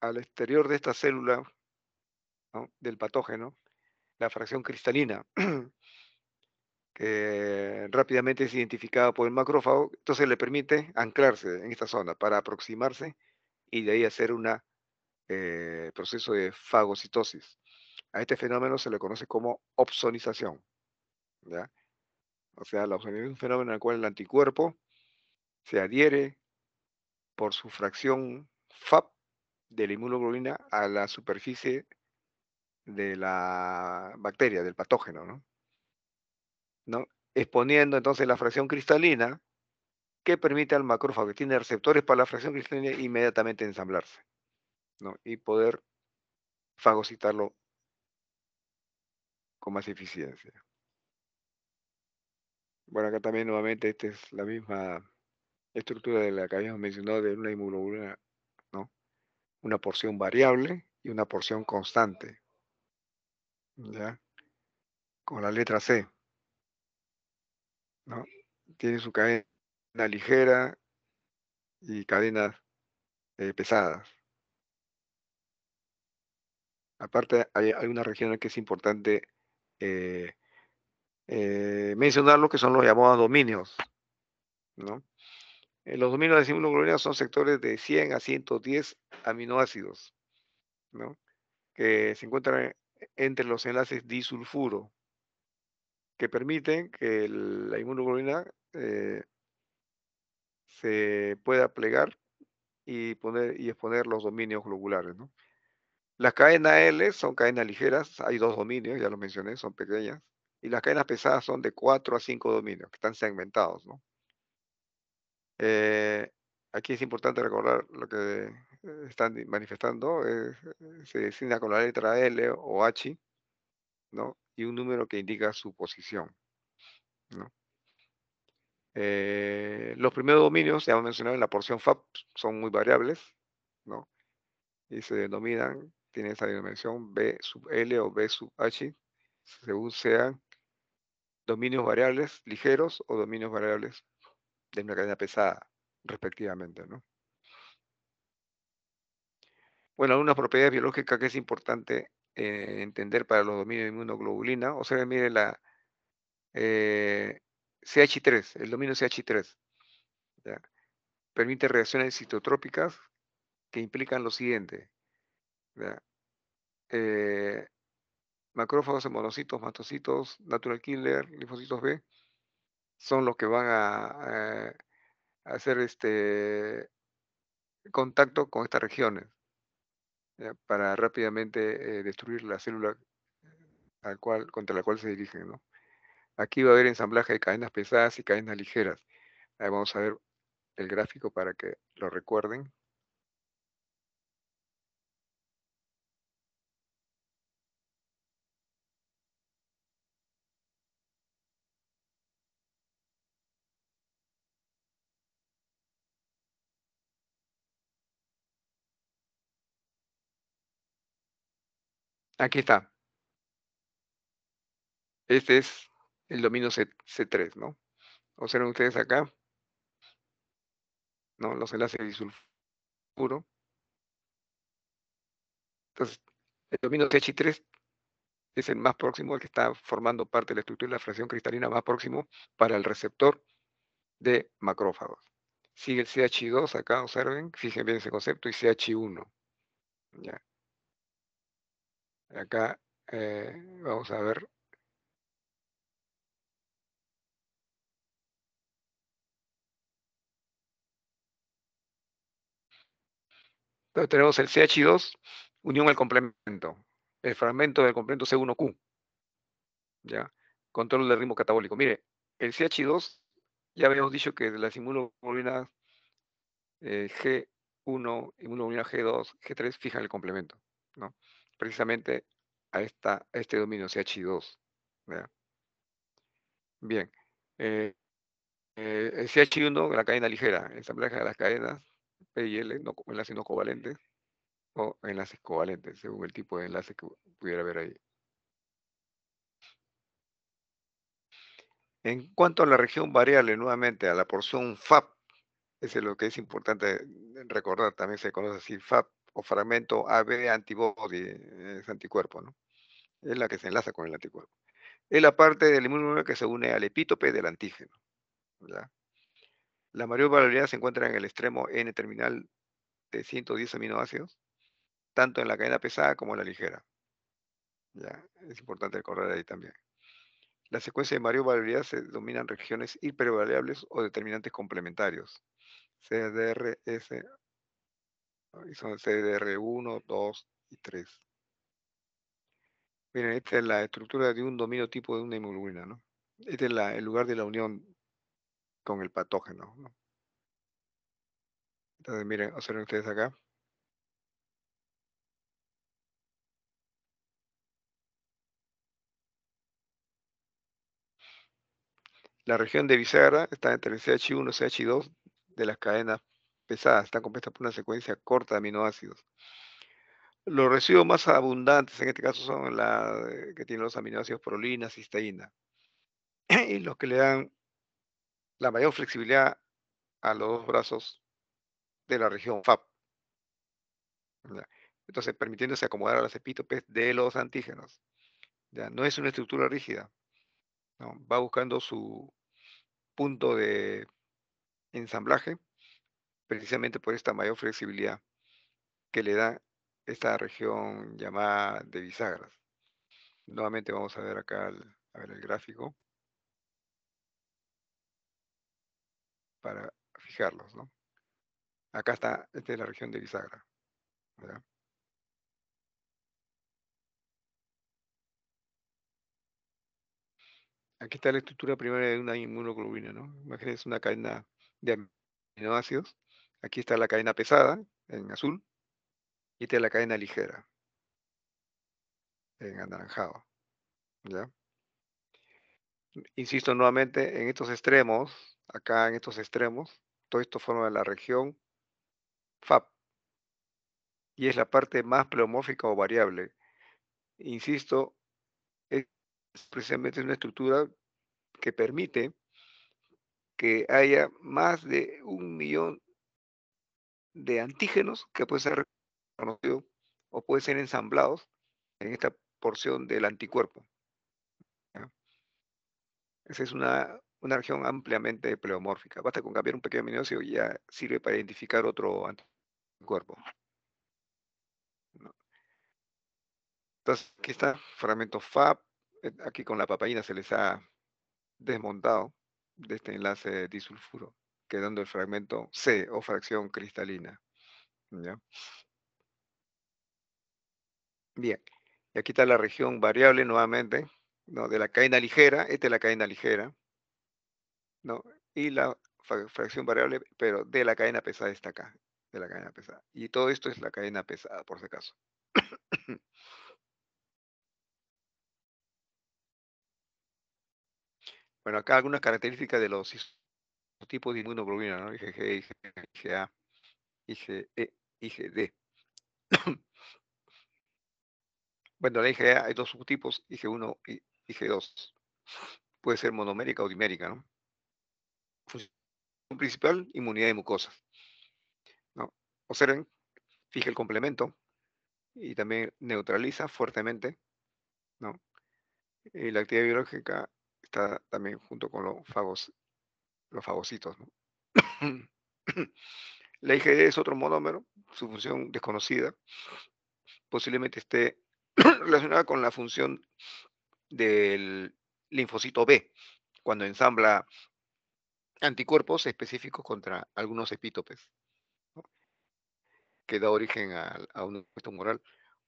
al exterior de esta célula del patógeno, la fracción cristalina, [clears throat] que rápidamente es identificada por el macrófago, entonces le permite anclarse en esta zona para aproximarse y de ahí hacer un eh, proceso de fagocitosis. A este fenómeno se le conoce como opsonización. ¿ya? O sea, la opsonización es un fenómeno en el cual el anticuerpo se adhiere por su fracción FAP de la inmunoglobulina a la superficie de la bacteria, del patógeno, ¿no? Exponiendo entonces la fracción cristalina que permite al macrófago que tiene receptores para la fracción cristalina inmediatamente ensamblarse, ¿no? Y poder fagocitarlo con más eficiencia. Bueno, acá también nuevamente esta es la misma estructura de la que habíamos mencionado de una inmunoglobulina, ¿no? Una porción variable y una porción constante. ¿Ya? Con la letra C. ¿No? Tiene su cadena ligera y cadenas eh, pesadas. Aparte, hay, una región que es importante eh, eh, mencionar lo que son los llamados dominios, ¿no? Eh, los dominios de inmunoglobulina son sectores de 100 a 110 aminoácidos, que se encuentran entre los enlaces disulfuro, que permiten que la inmunoglobulina eh, se pueda plegar y, poner, exponer los dominios globulares. Las cadenas L son cadenas ligeras, hay dos dominios, ya los mencioné, son pequeñas, y las cadenas pesadas son de 4 a 5 dominios, que están segmentados. ¿no? Eh, aquí es importante recordar lo que eh, están manifestando. Eh, se designa con la letra L o H, ¿no? Y un número que indica su posición, los primeros dominios, ya hemos mencionado en la porción FAP, son muy variables, ¿no? Y se denominan, tienen esa denominación B sub L o B sub H, según sean dominios variables ligeros o dominios variables de una cadena pesada, respectivamente. Bueno, algunas propiedades biológicas que es importante eh, entender para los dominios de inmunoglobulina. O sea, mire la eh, CH3, el dominio CH3. Permite reacciones citotrópicas que implican lo siguiente. Eh, macrófagos, monocitos, mastocitos, natural killer, linfocitos B, son los que van eh, a, hacer este contacto con estas regiones para rápidamente eh, destruir la célula al cual, contra la cual se dirigen. Aquí va a haber ensamblaje de cadenas pesadas y cadenas ligeras. vamos a ver el gráfico para que lo recuerden. Aquí está. Este es el dominio C 3 ¿no? Observen ustedes acá. ¿No? Los enlaces de disulfuro. Entonces, el dominio ch 3 es el más próximo, el que está formando parte de la estructura de la fracción cristalina más próximo para el receptor de macrófagos. Sigue el CH2 acá, observen, fíjense bien ese concepto, y CH1. ¿ya? Acá eh, vamos a ver. Entonces tenemos el CH2, unión al complemento, el fragmento del complemento C1Q. ¿Ya? Control del ritmo catabólico. Mire, el CH2, ya habíamos dicho que las inmunoglobulinas eh, G1, inmunoglobulina G2, G3 fijan el complemento, ¿no? precisamente a, esta, este dominio CH2. Bien. CH1, eh, eh, la cadena ligera, ensamblaje de las cadenas P y L, enlaces no covalentes o enlaces covalentes, según el tipo de enlace que pudiera haber ahí. En cuanto a la región variable, nuevamente a la porción FAP, eso es lo que es importante recordar, también se conoce así FAP, o fragmento AB antibody, eh, es anticuerpo, ¿no? Es la que se enlaza con el anticuerpo. Es la parte del inmuno que se une al epítope del antígeno. La mayor valoridad se encuentra en el extremo N-terminal de 110 aminoácidos, tanto en la cadena pesada como en la ligera. ¿Ya? Es importante recordar ahí también. La secuencia de mayor variabilidad se dominan regiones hipervariables o determinantes complementarios. CDRS y son CDR1, 2 y 3. Miren, esta es la estructura de un dominio tipo de una hemoglobina ¿no? Este es el lugar de la unión con el patógeno, Entonces, miren, observen ustedes acá. La región de bisagra está entre el CH1 y CH2 de las cadenas pesadas, están compuestas por una secuencia corta de aminoácidos. Los residuos más abundantes en este caso son los eh, que tienen los aminoácidos prolina, cisteína, [clears throat] y los que le dan la mayor flexibilidad a los dos brazos de la región FAP. Entonces, permitiéndose acomodar a las epítopes de los antígenos. ¿Ya? No es una estructura rígida. Va buscando su punto de ensamblaje precisamente por esta mayor flexibilidad que le da esta región llamada de bisagras. Nuevamente vamos a ver acá el, a ver el gráfico para fijarlos, ¿no? Acá está, esta la región de bisagra, Aquí está la estructura primaria de una inmunoglobina. ¿no? Imagínense una cadena de aminoácidos Aquí está la cadena pesada, en azul, y esta es la cadena ligera, en anaranjado. Insisto nuevamente, en estos extremos, acá en estos extremos, todo esto forma la región FAP, y es la parte más pleomórfica o variable. Insisto, es precisamente una estructura que permite que haya más de un millón de antígenos que pueden ser reconocidos o pueden ser ensamblados en esta porción del anticuerpo. Esa es una, región ampliamente pleomórfica. Basta con cambiar un pequeño aminoácido y ya sirve para identificar otro anticuerpo. Entonces, aquí está fragmento FAP. Eh, aquí con la papaína se les ha desmontado de este enlace disulfuro quedando el fragmento C o fracción cristalina. Bien, y aquí está la región variable nuevamente, de la cadena ligera, esta es la cadena ligera, ¿no? y la fracción variable, pero de la cadena pesada está acá, de la cadena pesada. Y todo esto es la cadena pesada, por si acaso. [coughs] bueno, acá algunas características de los tipos de inmunoglobulina, ¿no? IgG, IgA, IgE, IgD. bueno, la IgA e hay dos subtipos, IG1 y IG2. Puede ser monomérica o dimérica, ¿no? Función principal, inmunidad de mucosas. Observen, fija el complemento y también neutraliza fuertemente, ¿no? la actividad biológica está también junto con los fagos los fagocitos. [coughs] la IgD e es otro monómero, su función desconocida. Posiblemente esté [coughs] relacionada con la función del linfocito B, cuando ensambla anticuerpos específicos contra algunos epítopes, que da origen a, un un moral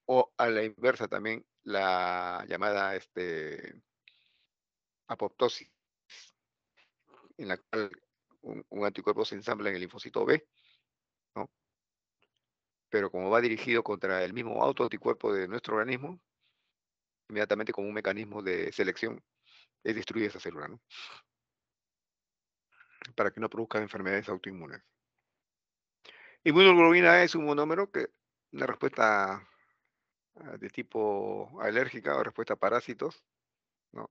o a la inversa también, la llamada este, apoptosis en la cual un, anticuerpo se ensambla en el linfocito B, ¿no? Pero como va dirigido contra el mismo autoanticuerpo de nuestro organismo, inmediatamente como un mecanismo de selección, es destruida esa célula, ¿no? Para que no produzca enfermedades autoinmunes. Inmunoglobina e es un monómero que la respuesta ah, de tipo alérgica o respuesta a parásitos, ¿no?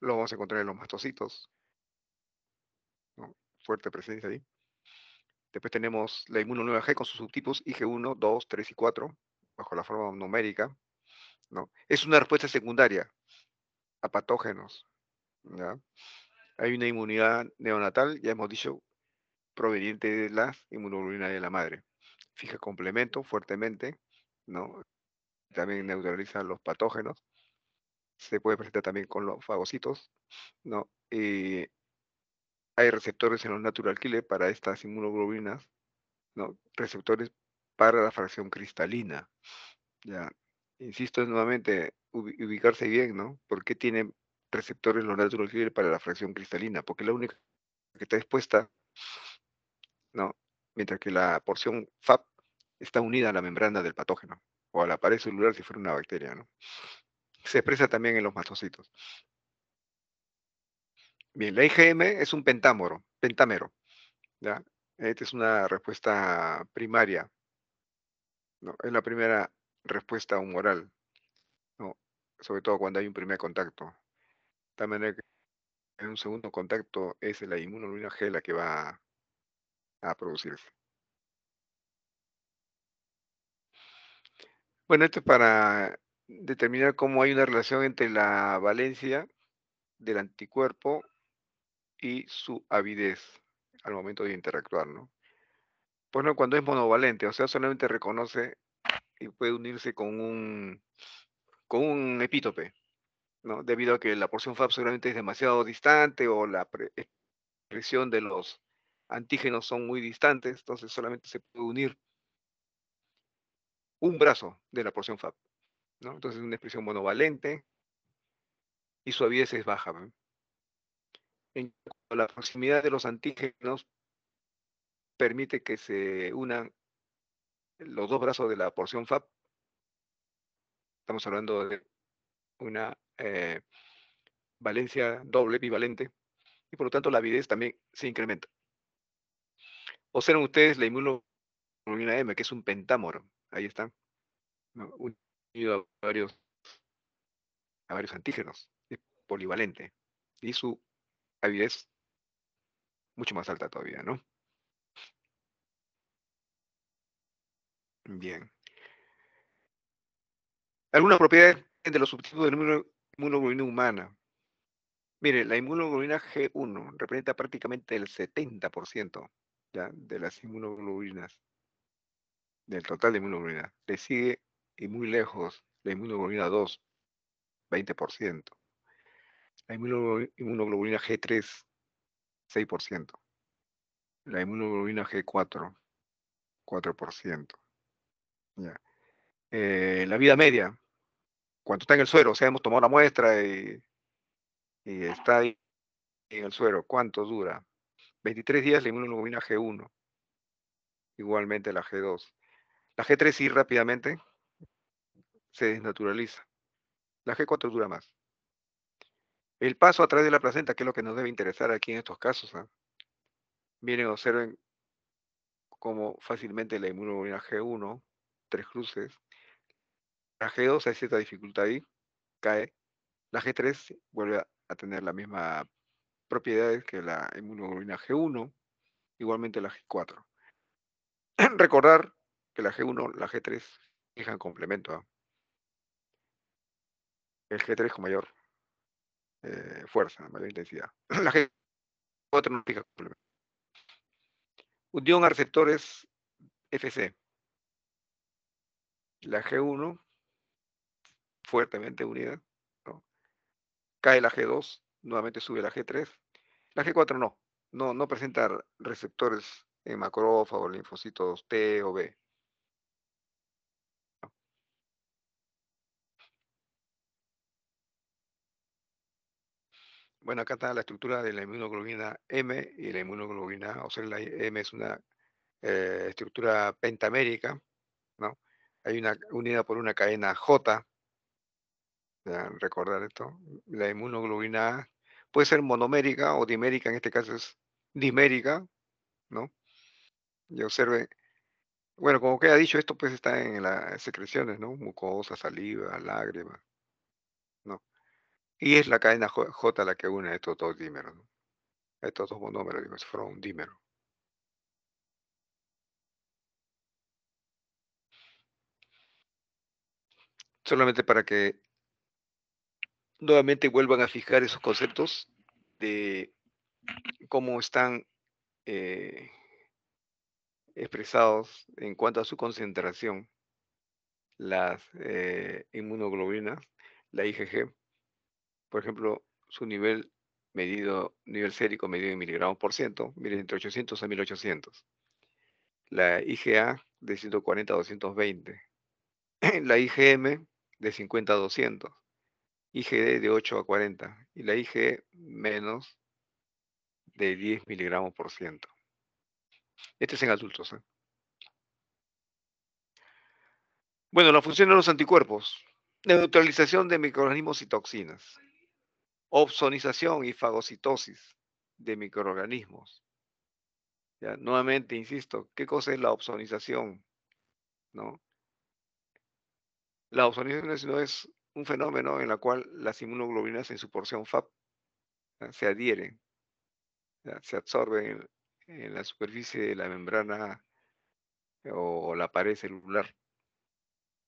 Lo vamos a encontrar en los mastocitos, fuerte presencia ahí. Después tenemos la inmunoglobulina g con sus subtipos IG1, 2, 3 y 4, bajo la forma numérica. ¿no? Es una respuesta secundaria a patógenos. Hay una inmunidad neonatal, ya hemos dicho, proveniente de las inmunoglobulinas de la madre. Fija complemento fuertemente, ¿no? también neutraliza los patógenos. Se puede presentar también con los fagocitos. ¿no? Eh, hay receptores en los natural killer para estas inmunoglobinas, ¿no? receptores para la fracción cristalina. Ya, insisto nuevamente, ubicarse bien, ¿no? ¿Por qué tiene receptores los natural killer para la fracción cristalina? Porque la única que está expuesta, ¿no? Mientras que la porción FAP está unida a la membrana del patógeno o a la pared celular si fuera una bacteria, ¿no? Se expresa también en los mastocitos. Bien, la IgM es un pentámero, pentámero. ¿ya? Esta es una respuesta primaria. ¿no? Es la primera respuesta humoral. Sobre todo cuando hay un primer contacto. De tal manera que en un segundo contacto es la inmunoglobulina G la que va a producirse. Bueno, esto es para determinar cómo hay una relación entre la valencia del anticuerpo y su avidez al momento de interactuar, ¿no? Pues no, cuando es monovalente, o sea, solamente reconoce y puede unirse con un, con un epítope, ¿no? Debido a que la porción FAB seguramente es demasiado distante o la expresión de los antígenos son muy distantes, entonces solamente se puede unir un brazo de la porción FAB, ¿no? Entonces es una expresión monovalente y su avidez es baja, en la proximidad de los antígenos permite que se unan los dos brazos de la porción FAP. Estamos hablando de una eh, valencia doble, bivalente, y por lo tanto la avidez también se incrementa. Observen ustedes la inmunoglobulina M, que es un pentámoro. Ahí está, unido a varios, a varios antígenos, es polivalente. Y su es mucho más alta todavía, ¿no? Bien. ¿Alguna propiedades de los subtipos de inmunoglobulina humana. Mire, la inmunoglobina G1 representa prácticamente el 70% de las inmunoglobinas, del total de inmunoglobina. Le sigue y muy lejos la inmunoglobina 2, 20%. La inmunoglobulina G3, 6%. La inmunoglobulina G4, 4%. Ya. Eh, la vida media, ¿cuánto está en el suero, o sea, hemos tomado la muestra y, está ahí en el suero, ¿cuánto dura? 23 días la inmunoglobulina G1, igualmente la G2. La G3 sí rápidamente se desnaturaliza. La G4 dura más. El paso atrás de la placenta, que es lo que nos debe interesar aquí en estos casos. Miren, ¿ah? observen cómo fácilmente la inmunoglobulina G1, tres cruces. La G2 hay cierta dificultad ahí, cae. La G3 vuelve a tener las mismas propiedades que la inmunoglobulina G1, igualmente la G4. [clears throat] Recordar que la G1, la G3 fijan complemento. ¿ah? El G3 con mayor eh, fuerza, mayor [clears throat] intensidad. La G4 no fija complemento. Unión a receptores FC. La G1, fuertemente unida. Cae la G2, nuevamente sube la G3. La G4 no, no, no presenta receptores en macrófagos, linfocitos T o B. Bueno, acá está la estructura de la inmunoglobina M y la inmunoglobulina, o sea, la M es una eh, estructura pentamérica, ¿no? Hay una unida por una cadena J, recordar esto. La inmunoglobina A puede ser monomérica o dimérica, en este caso es dimérica, ¿no? Y observe, bueno, como queda dicho, esto pues está en las secreciones, ¿no? Mucosa, saliva, lágrimas. Y es la cadena J, la que une estos dos dímeros. Estos dos monómeros, digo, un dímero. Solamente para que nuevamente vuelvan a fijar esos conceptos de cómo están eh, expresados en cuanto a su concentración las eh, inmunoglobinas, la IgG, por ejemplo, su nivel medido, nivel sérico medido en miligramos por ciento, mire, entre 800 a 1800. La IgA de 140 a 220. [clears throat] La IgM de 50 a 200. IgD e de 8 a 40. Y la Ig e menos de 10 miligramos por ciento. Este es en adultos. ¿eh? Bueno, la función de los anticuerpos. Neutralización de microorganismos y toxinas opsonización y fagocitosis de microorganismos. Ya, nuevamente, insisto, ¿qué cosa es la opsonización? ¿No? La opsonización no es un fenómeno en el cual las inmunoglobulinas en su porción FAP se adhieren, se absorben en, la superficie de la membrana eh, o la pared celular,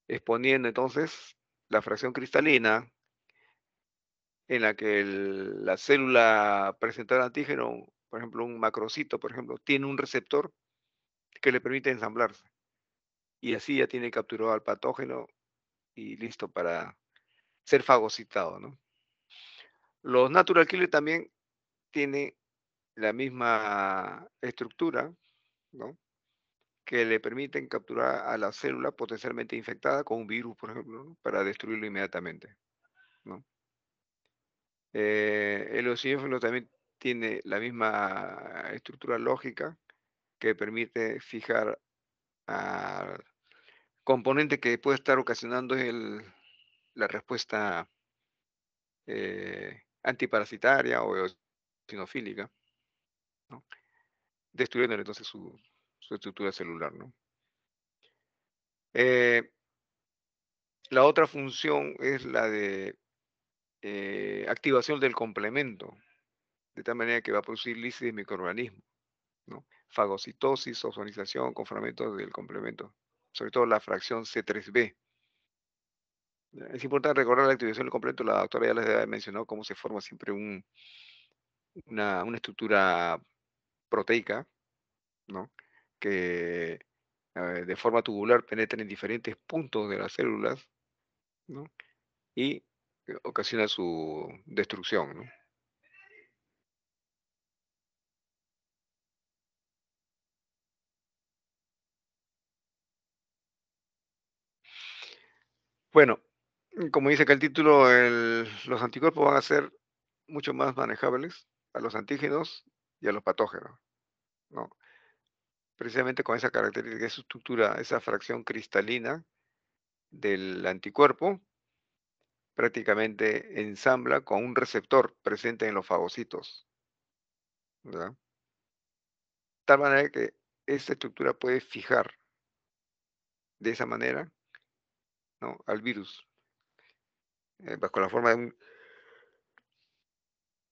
exponiendo entonces la fracción cristalina en la que la célula el antígeno, por ejemplo, un macrocito, por ejemplo, tiene un receptor que le permite ensamblarse. Y así ya tiene capturado al patógeno y listo para ser fagocitado, ¿no? Los natural killer también tiene la misma estructura, ¿no? que le permiten capturar a la célula potencialmente infectada con un virus, por ejemplo, para destruirlo inmediatamente. ¿no? Eh, el eosinófilo también tiene la misma estructura lógica que permite fijar al componente que puede estar ocasionando la respuesta eh, antiparasitaria o eosinofílica, destruyendo entonces su, estructura celular. Eh, la otra función es la de eh, activación del complemento, de tal manera que va a producir lisis de microorganismos, ¿no? fagocitosis, ozonización con fragmentos del complemento, sobre todo la fracción C3b. Es importante recordar la activación del complemento, la doctora ya les ha mencionado cómo se forma siempre una, estructura proteica, que eh, de forma tubular penetra en diferentes puntos de las células, y eh, ocasiona su destrucción, Bueno, mm, como dice acá el título, los anticuerpos van a ser mucho más manejables a los antígenos y a los patógenos, ¿no? Precisamente con esa característica, esa estructura, esa fracción cristalina del anticuerpo, prácticamente ensambla con un receptor presente en los fagocitos. tal manera que esta estructura puede fijar de esa manera al virus eh, bajo la forma de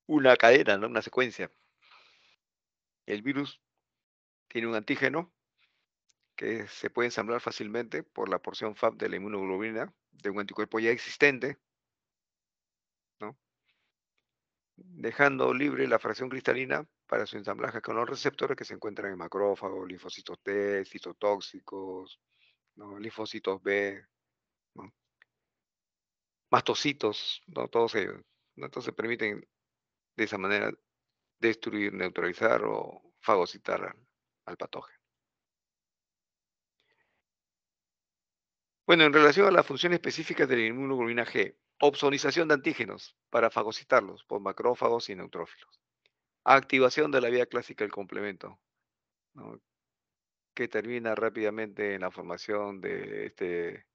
una cadena, ¿no? una secuencia. El virus tiene un antígeno que se puede ensamblar fácilmente por la porción FAB de la inmunoglobulina de un anticuerpo ya existente dejando libre la fracción cristalina para su ensamblaje con los receptores que se encuentran en macrófagos, linfocitos T, citotóxicos, linfocitos B, mastocitos, todos ellos. Entonces permiten de esa manera destruir, neutralizar o fagocitar al, patógeno. Bueno, en relación a la función específica de la inmunoglobulina G, Opsonización de antígenos para fagocitarlos por macrófagos y neutrófilos. Activación de la vía clásica del complemento, que termina rápidamente en la formación de este,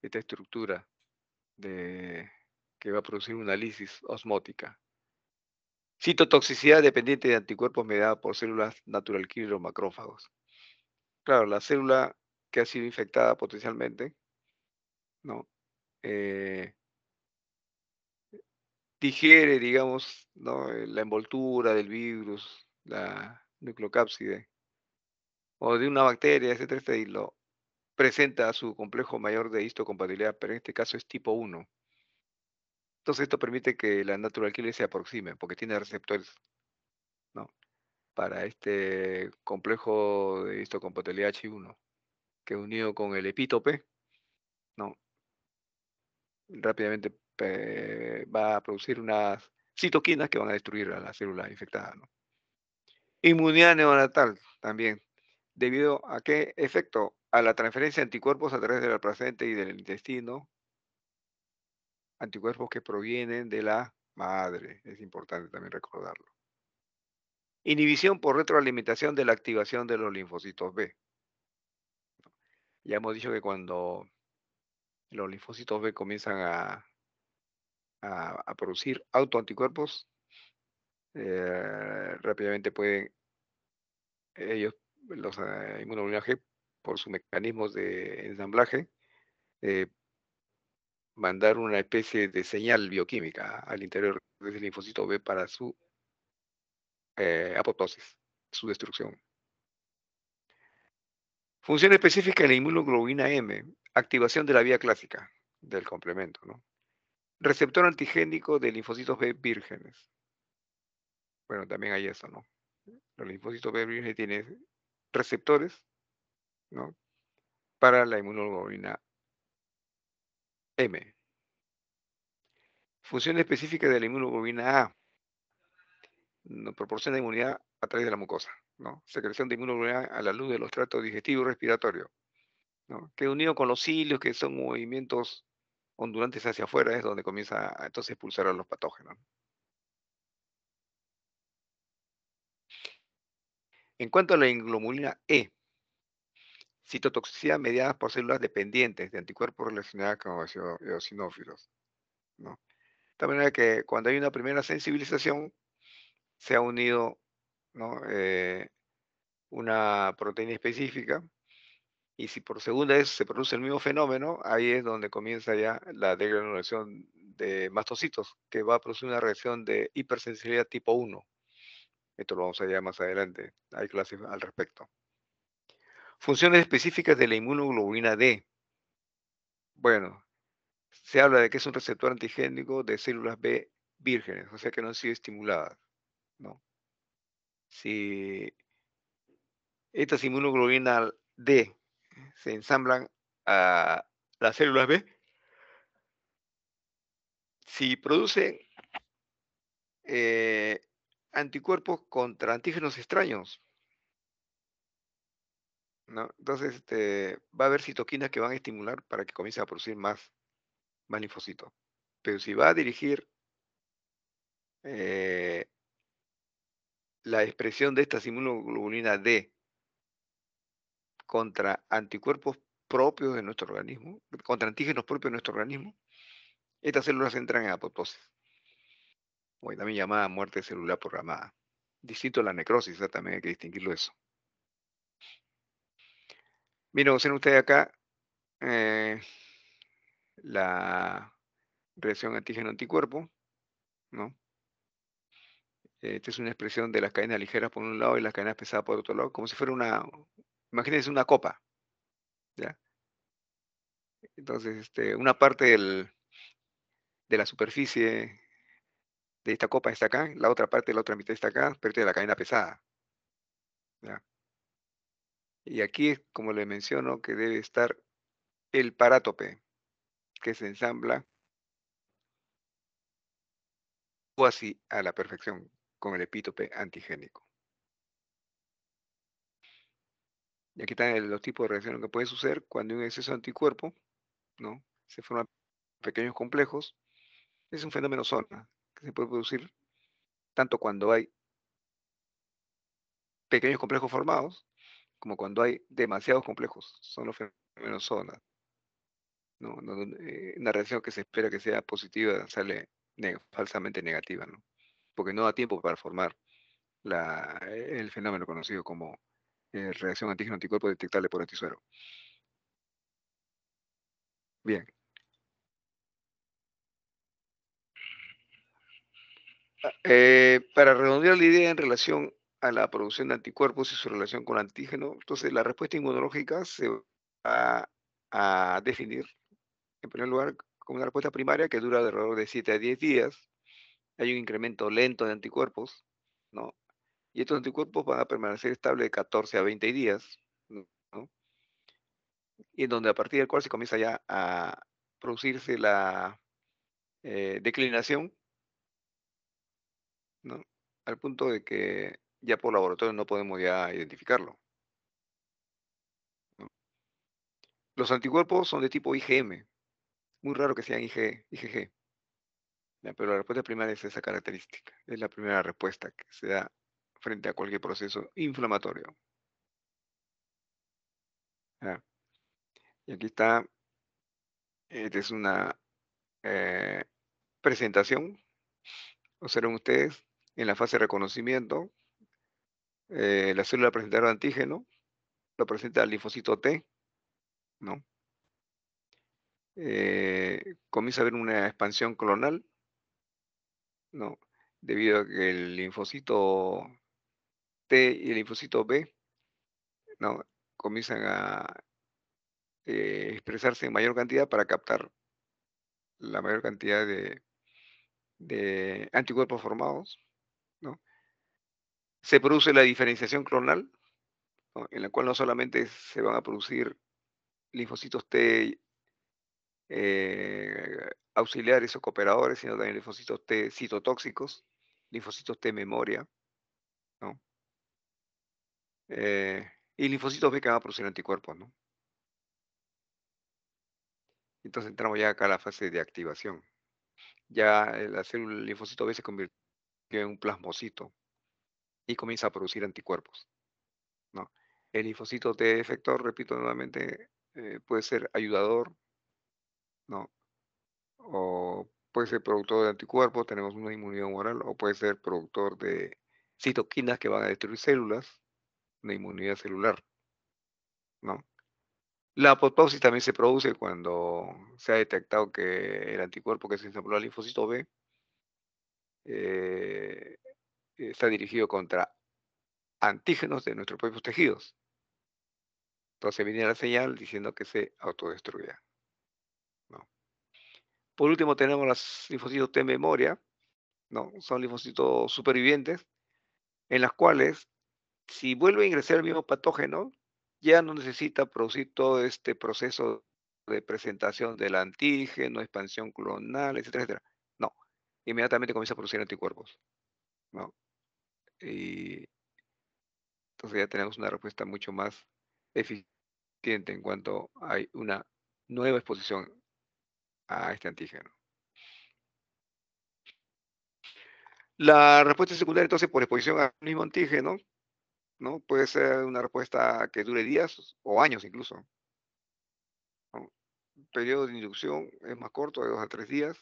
esta estructura que va a producir una lisis osmótica. Citotoxicidad dependiente de anticuerpos mediada por células natural killer o macrófagos. Claro, la célula que ha sido infectada potencialmente, ¿no? Eh, digiere, digamos, ¿no? Eh, la envoltura del virus, la nucleocápside, o de una bacteria, etcétera, y lo presenta a su complejo mayor de histocompatibilidad, pero en este caso es tipo 1. Entonces esto permite que la natural killer se aproxime, porque tiene receptores ¿no? para este complejo de histocompatibilidad H1, que unido con el epítope, ¿no? rápidamente va a producir unas citoquinas que van a destruir a la célula infectada. Inmunidad neonatal también. ¿Debido a qué efecto? A la transferencia de anticuerpos a través del la placenta y del intestino. Anticuerpos que provienen de la madre. Es importante también recordarlo. Inhibición por retroalimentación de la activación de los linfocitos B. Ya hemos dicho que cuando los linfocitos B comienzan a a, producir autoanticuerpos, eh, rápidamente pueden ellos, los eh, inmunoglobina G, por sus mecanismos de ensamblaje, eh, mandar una especie de señal bioquímica al interior del linfocito B para su apoptosis, su destrucción. Función específica de la inmunoglobulina M, activación de la vía clásica del complemento. ¿no? receptor antigénico de linfocitos B vírgenes. Bueno, también hay eso, ¿no? Los linfocitos B vírgenes tienen receptores, ¿no? Para la inmunoglobulina M. Función específica de la inmunoglobulina A. proporciona inmunidad a través de la mucosa, ¿no? Secreción de inmunoglobulina a la luz de los tratos digestivos y respiratorio, ¿no? Que unido con los cilios, que son movimientos ondulantes hacia afuera es donde comienza a, entonces expulsar a los patógenos. En cuanto a la inglomulina E, citotoxicidad mediada por células dependientes de anticuerpos relacionadas con los sinófilos. De tal manera que cuando hay una primera sensibilización, se ha unido eh, una proteína específica y si por segunda vez se produce el mismo fenómeno, ahí es donde comienza ya la degranulación de mastocitos, que va a producir una reacción de hipersensibilidad tipo 1. Esto lo vamos a ver más adelante, hay clases al respecto. Funciones específicas de la inmunoglobulina D. Bueno, se habla de que es un receptor antigénico de células B vírgenes, o sea que no han sido estimuladas. ¿no? Si esta inmunoglobulina D se ensamblan a las células B, si producen eh, anticuerpos contra antígenos extraños, Entonces este, va a haber citoquinas que van a estimular para que comience a producir más, más Pero si va a dirigir eh, la expresión de esta inmunoglobulinas D contra anticuerpos propios de nuestro organismo, contra antígenos propios de nuestro organismo, estas células entran en apoptosis, también llamada muerte celular programada. Distinto a la necrosis, también hay que distinguirlo de eso. Miren observen ustedes acá eh, la reacción antígeno-anticuerpo, ¿no? Esta es una expresión de las cadenas ligeras por un lado y las cadenas pesadas por otro lado, como si fuera una, Imagínense una copa. ¿ya? Entonces, este, una parte de la superficie de esta copa está acá, la otra parte, de la otra mitad está acá, parte de la cadena pesada. Y aquí, como le menciono, que debe estar el parátope, que se ensambla o así a la perfección con el epítope antigénico. Y aquí están los tipos de reacciones que pueden suceder cuando hay un exceso de anticuerpo, ¿no? Se forman pequeños complejos. Es un fenómeno zona que se puede producir tanto cuando hay pequeños complejos formados como cuando hay demasiados complejos. Son los fenómenos zona. Eh, una reacción que se espera que sea positiva sale falsamente negativa, ¿no? Porque no da tiempo para formar el fenómeno conocido como eh, reacción antígeno-anticuerpo detectable por antisuero. Bien. Ah, eh, para redondear la idea en relación a la producción de anticuerpos y su relación con el antígeno, entonces la respuesta inmunológica se va a definir, en primer lugar, como una respuesta primaria que dura de alrededor de 7 a 10 días. Hay un incremento lento de anticuerpos, ¿no? y estos anticuerpos van a permanecer estables de 14 a 20 días, ¿no? y en donde a partir del cual se comienza ya a producirse la eh, declinación, al punto de que ya por laboratorio no podemos ya identificarlo. Los anticuerpos son de tipo IgM, muy raro que sean IgG, pero la respuesta primaria es esa característica, es la primera respuesta que se da frente a cualquier proceso inflamatorio. Ah, y aquí está, esta eh, es una eh, presentación, observen ustedes, en la fase de reconocimiento, eh, la célula presentará antígeno, lo presenta al linfocito T, ¿no? comienza a haber una expansión clonal, ¿no? Debido a que el linfocito y el linfocito B ¿no? comienzan a eh, expresarse en mayor cantidad para captar la mayor cantidad de, anticuerpos formados. Se produce la diferenciación clonal, en la cual no solamente se van a producir linfocitos T eh, auxiliares o cooperadores, sino también linfocitos T citotóxicos, linfocitos T memoria, eh, y linfocito B que va a producir anticuerpos, ¿no? Entonces entramos ya acá a la fase de activación. Ya eh, la célula linfocito B se convirtió en un plasmocito y comienza a producir anticuerpos. ¿no? El linfocito T efector, repito nuevamente, eh, puede ser ayudador, ¿no? O puede ser productor de anticuerpos, tenemos una inmunidad moral, o puede ser productor de citoquinas que van a destruir células, inmunidad celular. La apoptosis también se produce cuando se ha detectado que el anticuerpo que se el al linfocito B eh, está dirigido contra antígenos de nuestros propios tejidos. Entonces viene la señal diciendo que se autodestruya. Por último, tenemos los linfocitos T memoria, ¿no? son linfocitos supervivientes, en las cuales si vuelve a ingresar el mismo patógeno, ya no necesita producir todo este proceso de presentación del antígeno, expansión clonal, etcétera, etcétera. No, inmediatamente comienza a producir anticuerpos. Y entonces ya tenemos una respuesta mucho más eficiente en cuanto hay una nueva exposición a este antígeno. La respuesta secundaria, entonces, por exposición al mismo antígeno, ¿no? Puede ser una respuesta que dure días o años incluso. El periodo de inducción es más corto, de dos a tres días,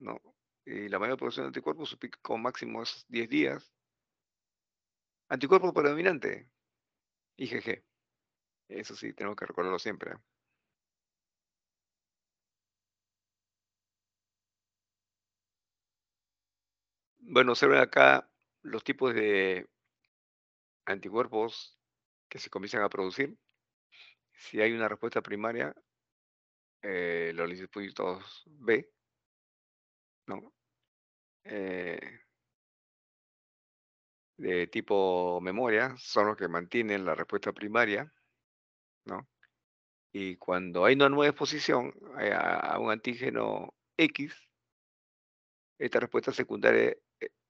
¿no? Y la mayor producción de anticuerpos, su pico máximo es 10 días. Anticuerpo predominante, IgG. Eso sí, tenemos que recordarlo siempre. ¿eh? Bueno, se ven acá los tipos de anticuerpos que se comienzan a producir, si hay una respuesta primaria, eh, los linfocitos B, ¿no? Eh, de tipo memoria son los que mantienen la respuesta primaria, ¿no? Y cuando hay una nueva exposición eh, a, a un antígeno X, esta respuesta secundaria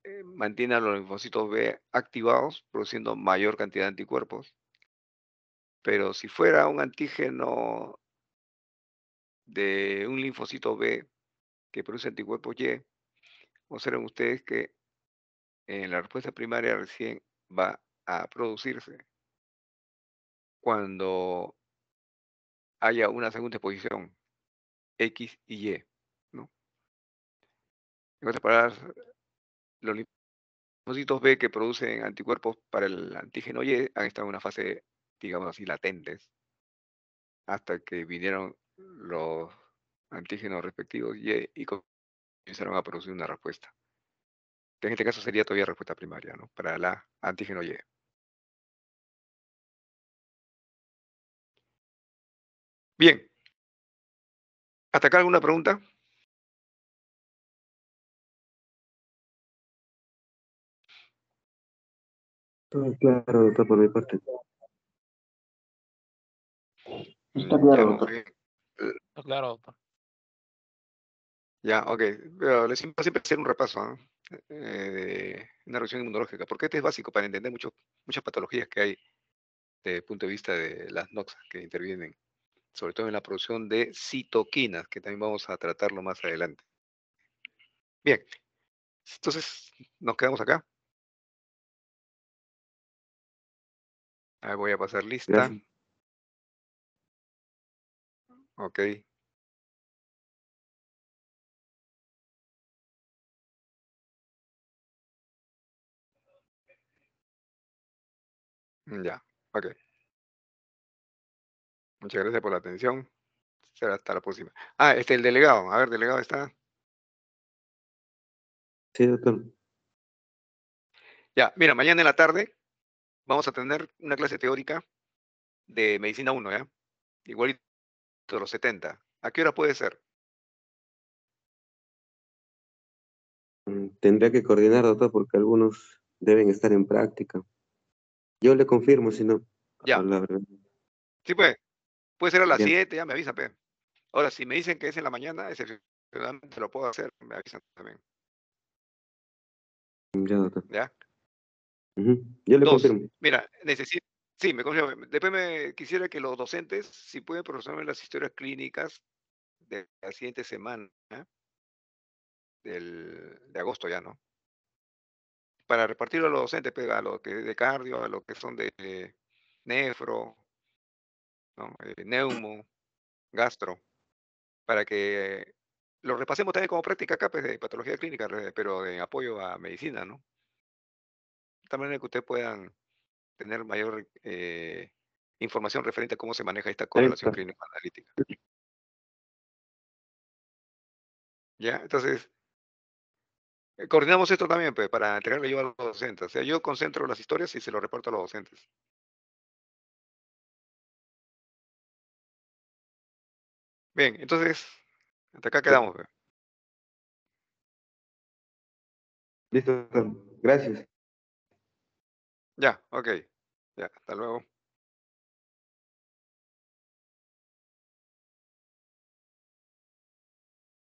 eh, mantiene a los linfocitos B activados, produciendo mayor cantidad de anticuerpos. Pero si fuera un antígeno de un linfocito B que produce anticuerpos Y, observen ustedes que en eh, la respuesta primaria recién va a producirse cuando haya una segunda exposición X y Y. ¿no? En otras palabras, los linfocitos B que producen anticuerpos para el antígeno Y han estado en una fase, digamos así, latentes, hasta que vinieron los antígenos respectivos Y y comenzaron a producir una respuesta. en este caso sería todavía respuesta primaria, ¿no? Para la antígeno Y. Bien. ¿Hasta acá alguna pregunta? Pues, claro, doctor, por mi parte. Está claro, doctor. Eh, está claro, doctor. Ya, ok. Les siempre, siempre hacer un repaso de ¿ah? eh, una reacción inmunológica, porque este es básico para entender mucho, muchas patologías que hay desde el punto de vista de las noxas que intervienen, sobre todo en la producción de citoquinas, que también vamos a tratarlo más adelante. Bien, entonces nos quedamos acá. voy a pasar lista. Ok. Mm, ya, ok. Muchas gracias por la atención. Será hasta la próxima. Ah, este el delegado. A ver, delegado está. Sí, doctor. Ya, mira, mañana en la tarde vamos a tener una clase teórica de medicina 1, ¿ya? Igualito a los 70. ¿A qué hora puede ser? Mm, tendría que coordinar, doctor, porque algunos deben estar en práctica. Yo le confirmo, si no. Ya. sí, pues. Puede ser a las 7, ya me avisa, pe. Pues. Ahora, si me dicen que es en la mañana, se lo puedo hacer, me avisan también. Ya, doctor. Ya. Mira, necesito. Sí, me confirmo. Después me quisiera que los docentes, si pueden proporcionarme las historias clínicas de la siguiente semana, Del, de agosto ya, ¿no? Para repartirlo a los docentes, pues, a los que de cardio, a los que son de nefro, ¿no? Eh, neumo, gastro, para que lo repasemos también como práctica acá, pues, de patología clínica, pero de apoyo a medicina, ¿no? esta manera que ustedes puedan tener mayor eh, información referente a cómo se maneja esta correlación clínica analítica. ¿Ya? Entonces, eh, coordinamos esto también, pues, para entregarle yo a los docentes. O sea, yo concentro las historias y se lo reporto a los docentes. Bien, entonces, hasta acá quedamos. Pues. Listo, gracias. Ya, ok. Ya, hasta luego.